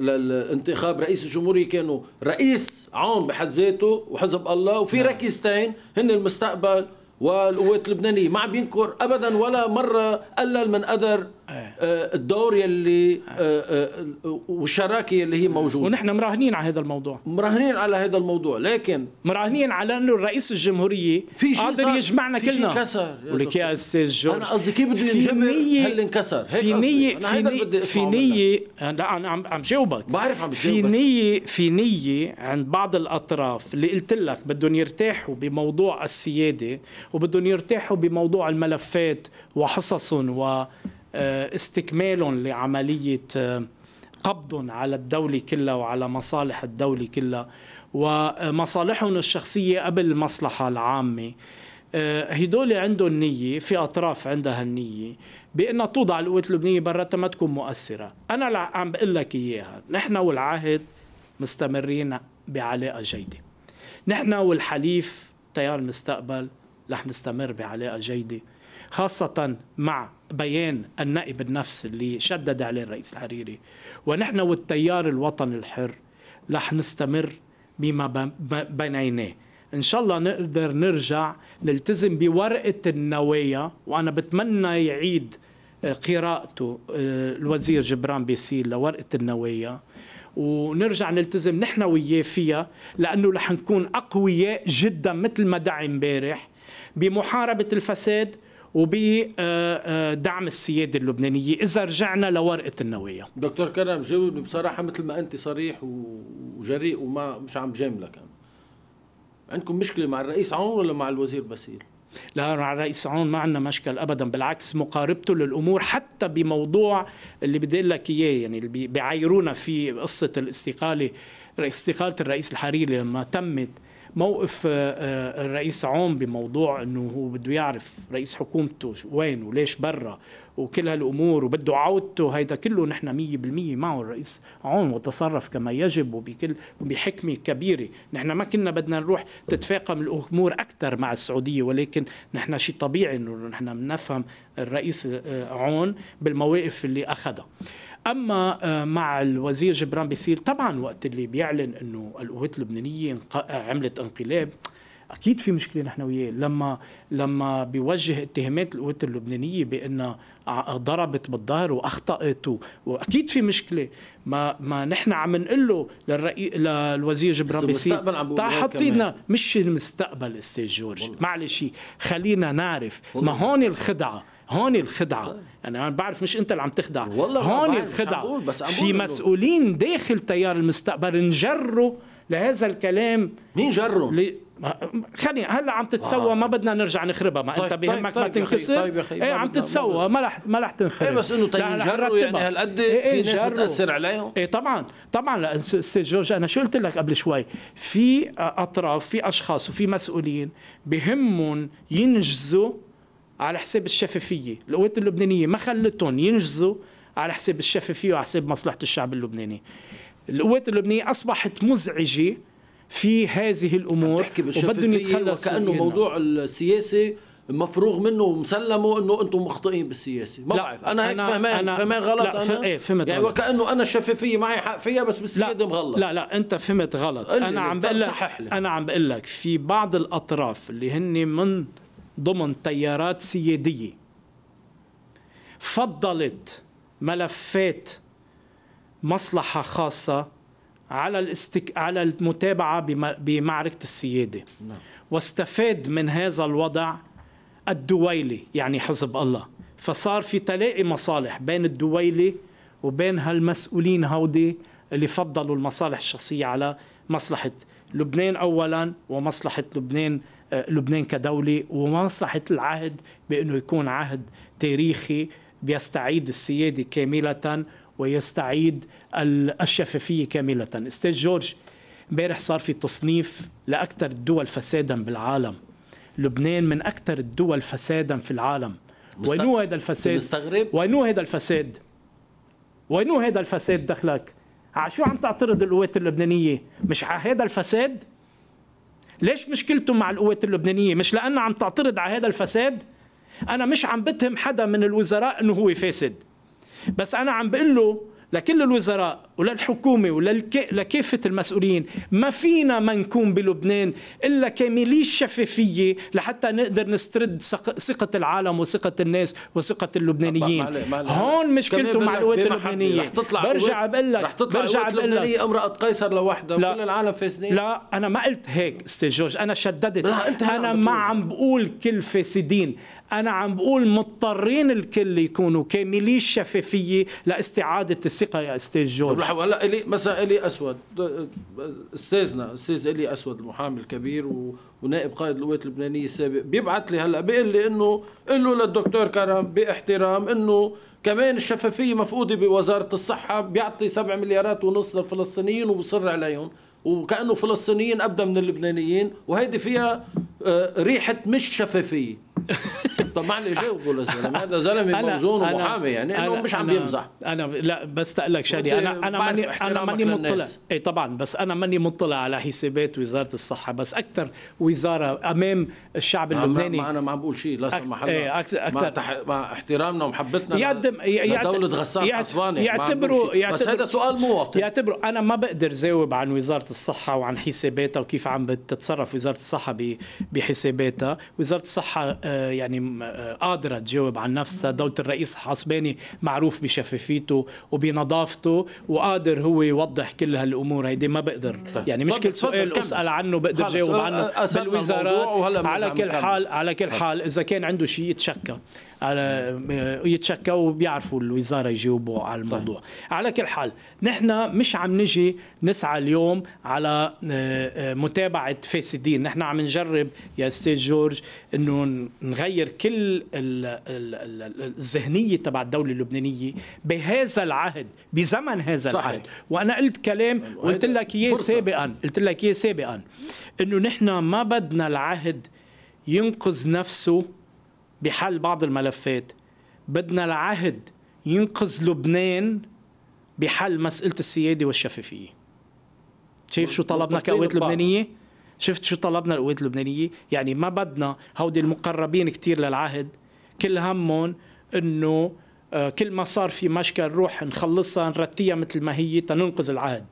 للانتخاب رئيس الجمهوريه كانوا رئيس عون بحد ذاته وحزب الله وفي نعم. ركيزتين هن المستقبل والقوات اللبنانيه ما عم ابدا ولا مره قلل من قدر إيه. آه، الدور يلي آه، آه، والشراكه اللي هي موجوده ونحن مراهنين على هذا الموضوع مراهنين على هذا الموضوع لكن مراهنين على انه الرئيس الجمهوريه في شيء قادر يجمعنا في كلنا شيء ولك يا استاذ جورج انا قصدي كيف بده ينجبر هل انكسر هيك في نيه في نيه في نيه لا انا عم عم جاوبك بعرف عم في نيه في نيه عند بعض الاطراف اللي قلت لك بدهم يرتاحوا بموضوع السياده وبدهم يرتاحوا بموضوع الملفات وحصص و آه، استكمال لعملية آه، قبض على الدولة كلها وعلى مصالح الدولة كلها ومصالحهم الشخصية قبل المصلحة العامة آه، هدول عندهم نية في أطراف عندها النية بأنها توضع القوات اللبنانية براتها ما تكون مؤثرة أنا عم بقول لك إياها نحن والعهد مستمرين بعلاقة جيدة نحن والحليف تيار المستقبل رح نستمر بعلاقة جيدة خاصة مع بيان النائب النفس اللي شدد عليه الرئيس الحريري ونحن والتيار الوطني الحر رح نستمر بما بنيناه ان شاء الله نقدر نرجع نلتزم بورقه النوايا وانا بتمنى يعيد آه، قراءته آه، الوزير جبران بيسيل لورقه النوايا ونرجع نلتزم نحن وياه فيها لانه رح نكون اقوياء جدا مثل ما دعي امبارح بمحاربه الفساد وبدعم آه، آه، السياده اللبنانيه اذا رجعنا لورقه النوايا دكتور كرم جاوبني بصراحه مثل ما انت صريح وجريء وما مش عم جاملك أنا. عندكم مشكله مع الرئيس عون ولا مع الوزير بسيل لا مع الرئيس عون ما عندنا مشكل ابدا بالعكس مقاربته للامور حتى بموضوع اللي بدي اقول لك اياه يعني اللي بيعايرونا فيه قصه الاستقاله استقاله الرئيس الحريري لما تمت موقف آه، آه، الرئيس عون بموضوع انه هو بده يعرف رئيس حكومته وين وليش برا وكل هالامور وبده عودته هيدا كله نحن 100% معه الرئيس عون وتصرف كما يجب وبكل وبحكمه كبيره، نحن ما كنا بدنا نروح تتفاقم الامور اكثر مع السعوديه ولكن نحن شيء طبيعي انه نحن بنفهم الرئيس آه، عون بالمواقف اللي اخذها. اما آه، مع الوزير جبران بيصير طبعا وقت اللي بيعلن انه القوات اللبنانيه آه، عملت انقلاب اكيد في مشكله نحن وياه لما لما بيوجه اتهامات القوات اللبنانيه بانها آه، ضربت بالظهر واخطات واكيد في مشكله ما ما نحن عم نقول له للرئي... للوزير جبران بيسير طيب حطينا مش المستقبل استاذ جورج معلش خلينا نعرف ما هون الخدعه هون الخدعه يعني انا يعني بعرف مش انت اللي عم تخدع والله هون الخدعه بس في مسؤولين داخل تيار المستقبل انجروا لهذا الكلام مين جروا؟ ل... خلي هلا عم تتسوى آه. ما بدنا نرجع نخربها ما طيب انت بهمك طيب ما طيب تنكسر طيب يا ايه عم تتسوى ما رح ما رح تنخرب ايه بس انه طيب تنجروا يعني هالقد إيه،, ايه في ناس جروا. بتاثر عليهم ايه طبعا طبعا استاذ جورج انا شو قلت لك قبل شوي في اطراف في اشخاص وفي مسؤولين بهمهم ينجزوا على حساب الشفافيه القوات اللبنانيه ما خلتهم ينجزوا على حساب الشفافيه وعلى حساب مصلحه الشعب اللبناني القوات اللبنانيه اصبحت مزعجه في هذه الامور وبدهم يتخلصوا وكانه موضوع السياسي مفروغ منه ومسلمه انه انتم مخطئين بالسياسه ما بعرف انا هيك فهمان فهمان غلط لا انا ايه فهمت يعني غلط. وكانه انا الشفافيه معي حق فيها بس بالسياده مغلط لا لا انت فهمت غلط انا عم بقول لك انا عم بقول لك في بعض الاطراف اللي هن من ضمن تيارات سيادية فضلت ملفات مصلحة خاصة على الاستك... على المتابعة بم... بمعركة السيادة نعم. واستفاد من هذا الوضع الدويلي يعني حزب الله فصار في تلاقي مصالح بين الدويلي وبين هالمسؤولين هودي اللي فضلوا المصالح الشخصية على مصلحة لبنان أولا ومصلحة لبنان آه، لبنان كدولة ومصلحة العهد بأنه يكون عهد تاريخي بيستعيد السيادة كاملة ويستعيد الشفافية كاملة استاذ جورج امبارح صار في تصنيف لأكثر الدول فسادا بالعالم لبنان من أكثر الدول فسادا في العالم مستغرب. وينو هذا الفساد مستغرب وينو هذا الفساد وينو هذا الفساد دخلك على شو عم تعترض القوات اللبنانية مش على هذا الفساد ليش مشكلته مع القوات اللبنانية مش لأنها عم تعترض على هذا الفساد أنا مش عم بتهم حدا من الوزراء أنه هو فاسد بس أنا عم بقول له لكل الوزراء وللحكومة ولكافة المسؤولين ما فينا ما نكون بلبنان إلا كاملي الشفافية لحتى نقدر نسترد ثقة العالم وثقة الناس وثقة اللبنانيين هون مشكلته مع القوات اللبنانية رح تطلع برجع بقول لك رح تطلع برجع بقول لك امرأة قيصر لوحدها وكل العالم فاسدين لا أنا ما قلت هيك استاذ جورج أنا شددت أنا ما عم بقول كل فاسدين انا عم بقول مضطرين الكل يكونوا كاملي الشفافيه لاستعاده الثقه يا استاذ جورج رح هلا الي مثلا الي اسود استاذنا استاذ الي اسود المحامي الكبير و... ونائب قائد القوات اللبنانيه السابق بيبعث لي هلا بيقول لي انه قل له للدكتور كرم باحترام انه كمان الشفافيه مفقوده بوزاره الصحه بيعطي سبع مليارات ونص للفلسطينيين وبصر عليهم وكانه فلسطينيين ابدا من اللبنانيين وهيدي فيها آه، ريحه مش شفافيه طب ما جاوبوا للزلمه هذا زلمه موزون ومحامي يعني انه مش عم يمزح انا لا بس تقلك شغله انا انا ماني انا ماني مطلع اي طبعا بس انا ماني مطلع على حسابات وزاره الصحه بس اكثر وزاره امام الشعب اللبناني ما انا ما عم بقول شيء لا سمح الله مع, مع احترامنا ومحبتنا يقدم لدوله غسان حصباني يعتبروا بس هذا سؤال مواطن يعتبروا انا ما بقدر جاوب عن وزاره الصحه وعن حساباتها وكيف عم بتتصرف وزاره الصحه بحساباتها وزاره الصحه آه، يعني آه، قادره تجاوب عن نفسها، دوله الرئيس حسباني معروف بشفافيته وبنظافته وقادر هو يوضح كل هالامور هيدي ما بقدر طيب. يعني مش كل سؤال اسال عنه بقدر جاوب عنه بالوزارات على كل حال على كل طيب. حال اذا كان عنده شيء يتشكى على آه، يتشكى وبيعرفوا الوزاره يجاوبوا على طيب. الموضوع طيب. على كل حال نحن مش عم نجي نسعى اليوم على آه، آه، متابعه فاسدين نحن عم نجرب يا استاذ جورج انه نغير كل الذهنيه تبع الدوله اللبنانيه بهذا العهد بزمن هذا صحيح. العهد وانا قلت كلام طيب، قلت لك اياه سابقا قلت لك اياه سابقا انه نحن ما بدنا العهد ينقذ نفسه بحل بعض الملفات بدنا العهد ينقذ لبنان بحل مسألة السيادة والشفافية شايف شو طلبنا كقوات لبنانية؟ شفت شو طلبنا القوات اللبنانية؟ يعني ما بدنا هودي المقربين كتير للعهد كل همهم انه آه، كل ما صار في مشكل نروح نخلصها نرتيها مثل ما هي تننقذ العهد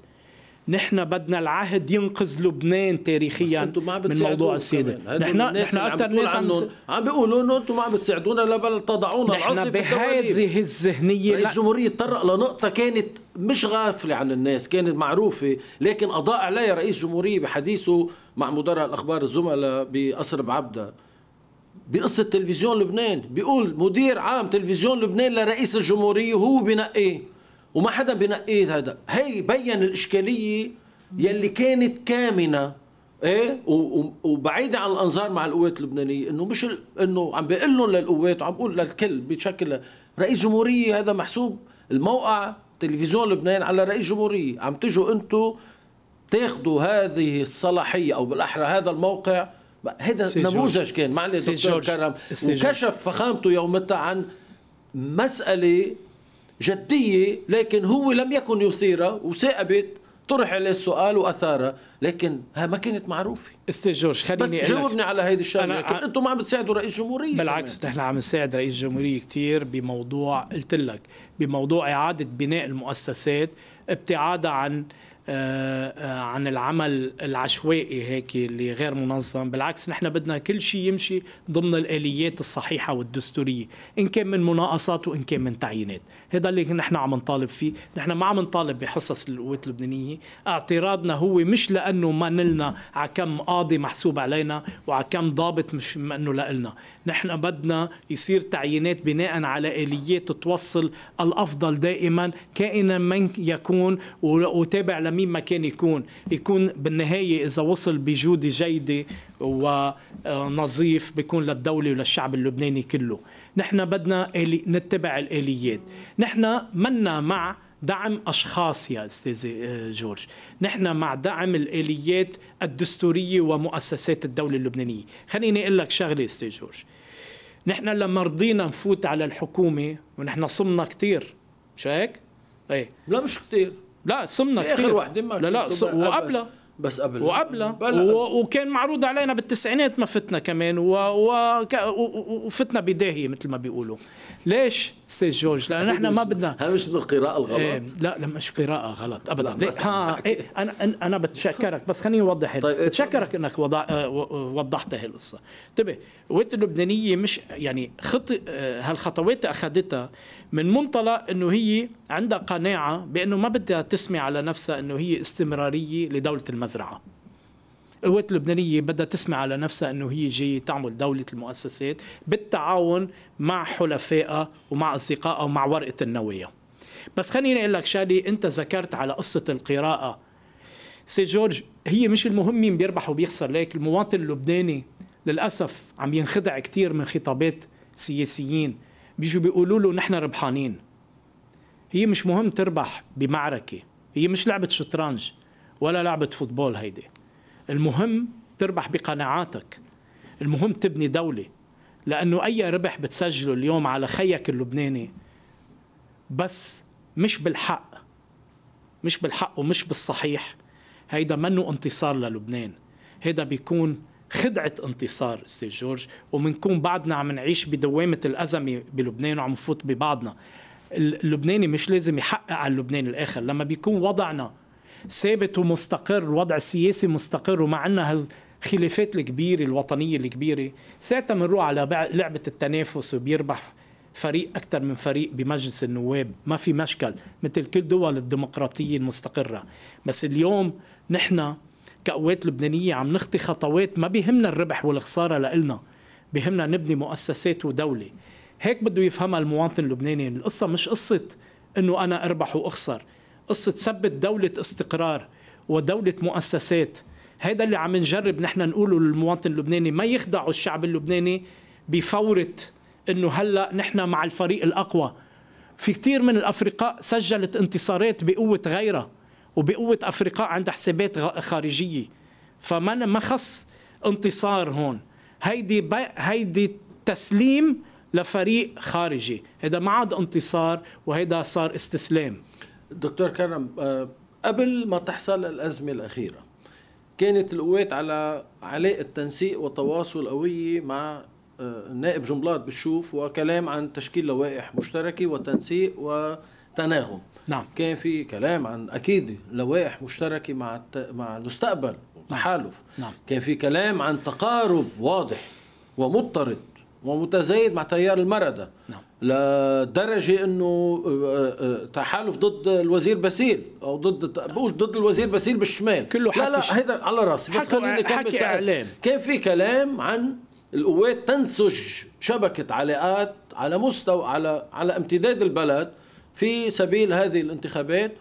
نحن بدنا العهد ينقذ لبنان تاريخيا من موضوع السيدة نحن نحن اكثر ناس عم, عم بيقولوا انه انتم ما عم بتساعدونا لبل تضعونا نحن بهذه الذهنيه رئيس الجمهوريه تطرق لنقطه كانت مش غافله عن الناس كانت معروفه لكن اضاء عليها رئيس الجمهوريه بحديثه مع مدراء الاخبار الزملاء بقصر بعبده بقصه تلفزيون لبنان بيقول مدير عام تلفزيون لبنان لرئيس الجمهوريه هو بنقيه وما حدا بنقيه هذا هي بين الإشكالية يلي كانت كامنة ايه وبعيدة عن الأنظار مع القوات اللبنانية إنه مش ال... إنه عم بقول لهم للقوات وعم بقول للكل بشكل رئيس جمهورية هذا محسوب الموقع تلفزيون لبنان على رئيس جمهورية عم تجوا أنتوا تاخذوا هذه الصلاحية أو بالأحرى هذا الموقع هذا نموذج كان معلي دكتور كرم وكشف فخامته يومتها عن مسألة جدية لكن هو لم يكن يثيرها وثائبت طرح عليه السؤال واثاره لكن ها ما كانت معروفه استاذ جورج خليني بس جاوبني على هيدي الشغله لكن ع... انتم ما عم تساعدوا رئيس الجمهوريه بالعكس نحن عم نساعد رئيس الجمهوريه كثير بموضوع قلت لك بموضوع اعاده بناء المؤسسات ابتعادا عن آه، آه، عن العمل العشوائي هيك اللي غير منظم بالعكس نحن بدنا كل شيء يمشي ضمن الاليات الصحيحه والدستوريه ان كان من مناقصات وان كان من تعيينات هذا اللي نحن عم نطالب فيه نحن ما عم نطالب بحصص القوات اللبنانيه اعتراضنا هو مش لانه ما نلنا على كم قاضي محسوب علينا وعلى كم ضابط مش انه لنا نحن بدنا يصير تعيينات بناء على اليات توصل الافضل دائما كائنا من يكون وتابع لمين ما كان يكون يكون بالنهايه اذا وصل بجوده جيده ونظيف بيكون للدولة وللشعب اللبناني كله نحن بدنا نتبع الآليات نحن منا مع دعم أشخاص يا أستاذ آه، جورج نحن مع دعم الآليات الدستورية ومؤسسات الدولة اللبنانية خليني أقول لك شغلة أستاذ جورج نحن لما رضينا نفوت على الحكومة ونحن صمنا كثير مش هيك؟ ايه لا مش كثير لا صمنا كثير اخر وحده ما لا لا وقبلها بس قبل وقبلها و... وكان معروض علينا بالتسعينات ما فتنا كمان و... و... وفتنا بداهيه مثل ما بيقولوا ليش سي جورج لانه نحن ما بدنا هذا مش من القراءه الغلط إيه لا لا مش قراءه غلط ابدا لا ها إيه انا انا بتشكرك بس خليني اوضح طيب إيه، بتشكرك انك وضع... آه، وضحت هالقصه انتبه طيب، القوات اللبنانيه مش يعني خط آه، هالخطوات اخذتها من منطلق انه هي عندها قناعه بانه ما بدها تسمي على نفسها انه هي استمراريه لدوله المزرعه القوات اللبنانيه بدها تسمع على نفسها انه هي جايه تعمل دوله المؤسسات بالتعاون مع حلفائها ومع اصدقائها ومع ورقه النويه. بس خليني اقول لك شغله انت ذكرت على قصه القراءه. سي جورج هي مش المهم مين بيربح وبيخسر لك المواطن اللبناني للاسف عم ينخدع كثير من خطابات سياسيين بيجوا بيقولوا له نحن ربحانين هي مش مهم تربح بمعركة هي مش لعبة شطرنج ولا لعبة فوتبول هيدي المهم تربح بقناعاتك المهم تبني دولة لأنه أي ربح بتسجله اليوم على خيك اللبناني بس مش بالحق مش بالحق ومش بالصحيح هيدا منه انتصار للبنان هيدا بيكون خدعه انتصار استاذ جورج ومنكون بعدنا عم نعيش بدوامه الازمه بلبنان وعم نفوت ببعضنا اللبناني مش لازم يحقق على اللبناني الاخر لما بيكون وضعنا ثابت ومستقر وضع سياسي مستقر وما عندنا هالخلافات الكبيره الوطنيه الكبيره ساعتها بنروح على لعبه التنافس وبيربح فريق اكثر من فريق بمجلس النواب ما في مشكل مثل كل دول الديمقراطيه المستقره بس اليوم نحن كقوات لبنانيه عم نخطي خطوات ما بيهمنا الربح والخساره لإلنا بيهمنا نبني مؤسسات ودوله هيك بده يفهمها المواطن اللبناني القصه مش قصه انه انا اربح واخسر قصه ثبت دوله استقرار ودوله مؤسسات هيدا اللي عم نجرب نحن نقوله للمواطن اللبناني ما يخدعوا الشعب اللبناني بفورة انه هلا نحن مع الفريق الاقوى في كثير من الافرقاء سجلت انتصارات بقوه غيرها وبقوه افريقاء عندها حسابات خارجيه فما ما خص انتصار هون هيدي هيدي تسليم لفريق خارجي هذا ما عاد انتصار وهذا صار استسلام دكتور كرم آه، قبل ما تحصل الأزمة الأخيرة كانت القوات على علاقة تنسيق وتواصل قوية مع آه، النائب جنبلاط بتشوف وكلام عن تشكيل لوائح مشتركة وتنسيق وتناغم نعم كان في كلام عن اكيد لوائح مشتركه مع الت... مع المستقبل والتحالف نعم كان في كلام عن تقارب واضح ومضطرد ومتزايد مع تيار المردة نعم. لدرجة أنه آه، آه، تحالف ضد الوزير باسيل أو ضد بقول ضد الوزير باسيل بالشمال كله حكي لا لا هذا على راسي بس خليني حكي إعلام كان في كلام عن القوات تنسج شبكة علاقات على مستوى على على امتداد البلد في سبيل هذه الانتخابات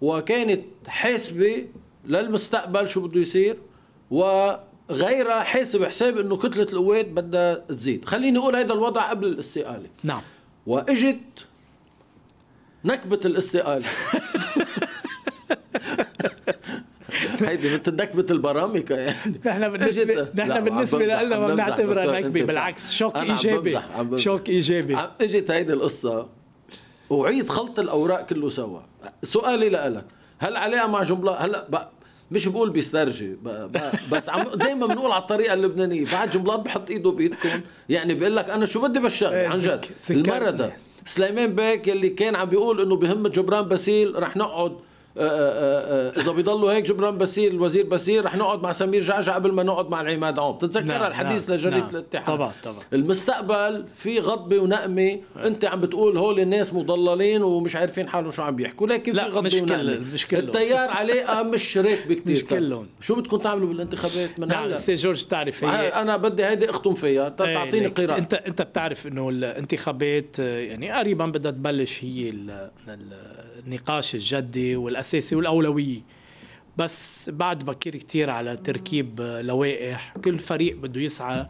وكانت حاسبة للمستقبل شو بده يصير وغيرها حاسب حساب انه كتلة القوات بدها تزيد خليني اقول هذا الوضع قبل الاستقالة نعم واجت نكبة الاستقالة هيدي مثل نكبة البراميكا يعني نحن بالنسبة نحن بالنسبة لنا ما بنعتبرها نكبة بالعكس شوك ايجابي شوك ايجابي اجت هيدي القصة اعيد خلط الاوراق كله سوا سؤالي لك هل عليها مع جمله هلا بقى مش بقول بيسترجي بس عم دايما بنقول على الطريقه اللبنانيه بعد جملات بحط ايده بايدكم يعني بقول لك انا شو بدي بالشغل إيه، عن جد المره ده سليمان بيك يلي كان عم بيقول انه بهم جبران باسيل رح نقعد آه، آه، آه، اذا بيضلوا هيك جبران بسير الوزير بسير رح نقعد مع سمير جعجع قبل ما نقعد مع العماد عون تتذكر نعم الحديث نعم لجريده نعم الاتحاد طبعا طبعا المستقبل في غضبه ونقمه نعم. انت عم بتقول هول الناس مضللين ومش عارفين حالهم شو عم بيحكوا لكن في غضبه مش كل مش كلهم التيار عليه مش راكبه كثير مش طيب، كلهم شو بدكم تعملوا بالانتخابات من نعم هلا جورج تعرف هي انا بدي هيدي اختم فيها إيه، تعطيني قراءه انت انت بتعرف انه الانتخابات يعني قريبا بدها تبلش هي ال النقاش الجدي والاساسي والاولويه بس بعد بكير كتير على تركيب لوائح كل فريق بده يسعى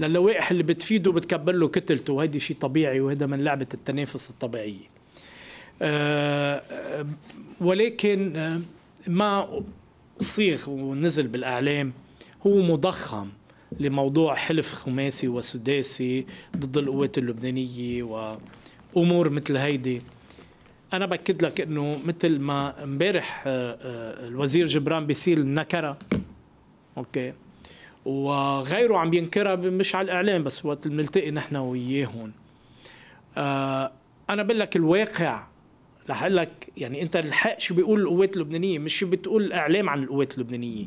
للوائح اللي بتفيده وبتكبر له كتلته وهيدي شيء طبيعي وهذا من لعبة التنافس الطبيعية آه، ولكن آه، ما صيغ ونزل بالإعلام هو مضخم لموضوع حلف خماسي وسداسي ضد القوات اللبنانية وأمور مثل هيدي انا باكد لك انه مثل ما امبارح آه، آه، الوزير جبران بيسيل نكره اوكي وغيره عم ينكرها مش على الاعلام بس وقت بنلتقي نحن وياه هون آه، انا بقول لك الواقع رح اقول لك يعني انت الحق شو بيقول القوات اللبنانيه مش شو بتقول الاعلام عن القوات اللبنانيه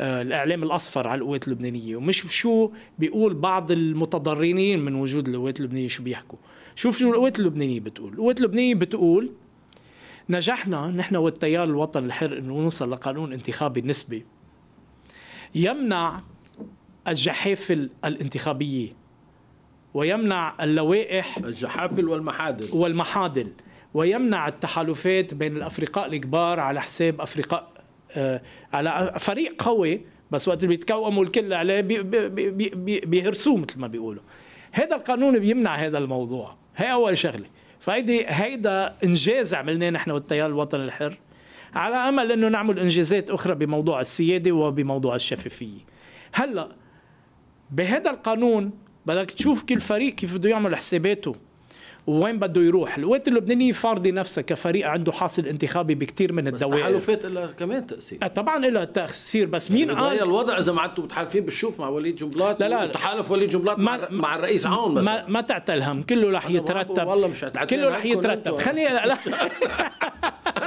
الاعلام الاصفر على القوات اللبنانيه ومش شو بيقول بعض المتضررين من وجود القوات اللبنانيه شو بيحكوا شوف شو القوات اللبنانيه بتقول القوات اللبنانيه بتقول نجحنا نحن والتيار الوطني الحر انه نوصل لقانون انتخابي نسبي يمنع الجحافل الانتخابيه ويمنع اللوائح الجحافل والمحادل والمحادل ويمنع التحالفات بين الافرقاء الكبار على حساب افرقاء آه، على فريق قوي بس وقت اللي بيتكوموا الكل عليه بيهرسوه مثل ما بيقولوا هذا القانون بيمنع هذا الموضوع هي اول شغله فهيدي هيدا انجاز عملناه نحن والتيار الوطني الحر على امل انه نعمل انجازات اخرى بموضوع السياده وبموضوع الشفافيه هلا بهذا القانون بدك تشوف كل فريق كيف بده يعمل حساباته وين بده يروح القوات اللبنانية فارضي نفسها كفريق عنده حاصل انتخابي بكثير من الدوائر بس تحالفات إلا كمان تاثير آه، طبعا إلا تاثير بس يعني مين يعني الوضع اذا ما عدتوا متحالفين بالشوف مع وليد جنبلاط لا لا تحالف وليد جنبلاط مع, مع الرئيس عون ما, ما تعتلهم كله رح يترتب والله مش كله رح يترتب خليني لا, لا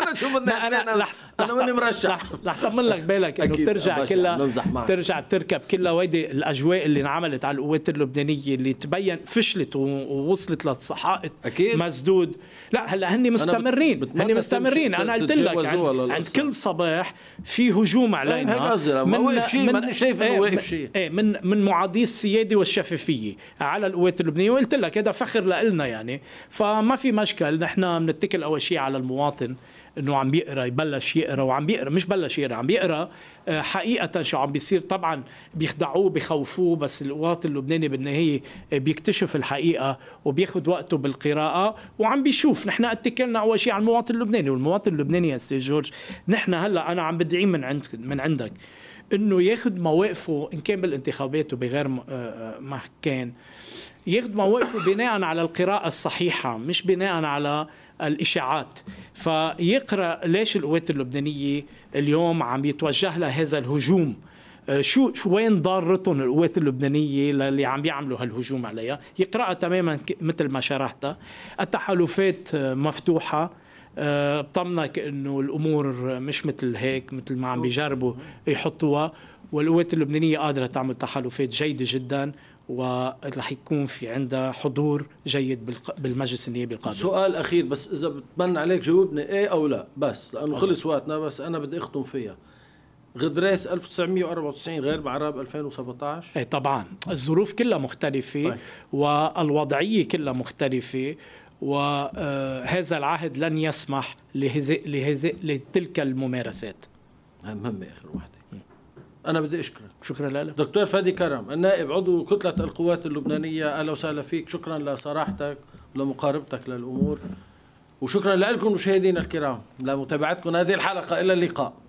انا شو انا انا لح انا مرشح رح طمن لك بالك انه بترجع كلها ترجع بتركب كلها وهيدي الاجواء اللي انعملت على القوات اللبنانيه اللي تبين فشلت ووصلت لصحائط ثابت اكيد مسدود لا هلا هن مستمرين هن مستمرين انا قلت لك عند, عند كل صباح في هجوم إيه، علينا هيك قصدي ما وقف شيء ماني شايف انه إيه، واقف شيء ايه من من معادي السياده والشفافيه على القوات اللبنانيه وقلت لك هذا فخر لنا يعني فما في مشكل نحن بنتكل اول شيء على المواطن انه عم بيقرا يبلش يقرا وعم بيقرا مش بلش يقرا عم بيقرا آه، حقيقه شو عم بيصير طبعا بيخدعوه بخوفوه بس القواط اللبناني بالنهايه بيكتشف الحقيقه وبياخذ وقته بالقراءه وعم بيشوف نحن اتكلنا اول شيء على المواطن اللبناني والمواطن اللبناني يا استاذ جورج نحن هلا انا عم بدعي من عندك من عندك انه ياخذ مواقفه ان كان بالانتخابات وبغير ما آه، آه، كان ياخذ مواقفه بناء على القراءة الصحيحة مش بناء على الإشاعات فيقرأ ليش القوات اللبنانية اليوم عم يتوجه لها هذا الهجوم آه، شو وين ضارتهم القوات اللبنانيه اللي عم بيعملوا هالهجوم عليها يقراها تماما مثل ما شرحتها التحالفات آه، مفتوحه آه، بطمنك انه الامور مش مثل هيك مثل ما عم بيجربوا يحطوها والقوات اللبنانيه قادره تعمل تحالفات جيده جدا وراح يكون في عندها حضور جيد بالمجلس النيابي القادم سؤال اخير بس اذا بتمنى عليك جاوبني ايه او لا بس لانه خلص وقتنا بس انا بدي اختم فيها غدريس 1994 غير بعراب 2017 اي طبعا الظروف كلها مختلفه طيب. والوضعيه كلها مختلفه وهذا آه، العهد لن يسمح لهذه لتلك الممارسات مهمه اخر وحده أنا بدي أشكرك شكرا لك دكتور فادي كرم النائب عضو كتلة القوات اللبنانية أهلا وسهلا فيك شكرا لصراحتك ولمقاربتك للأمور وشكرا لكم مشاهدينا الكرام لمتابعتكم هذه الحلقة إلى اللقاء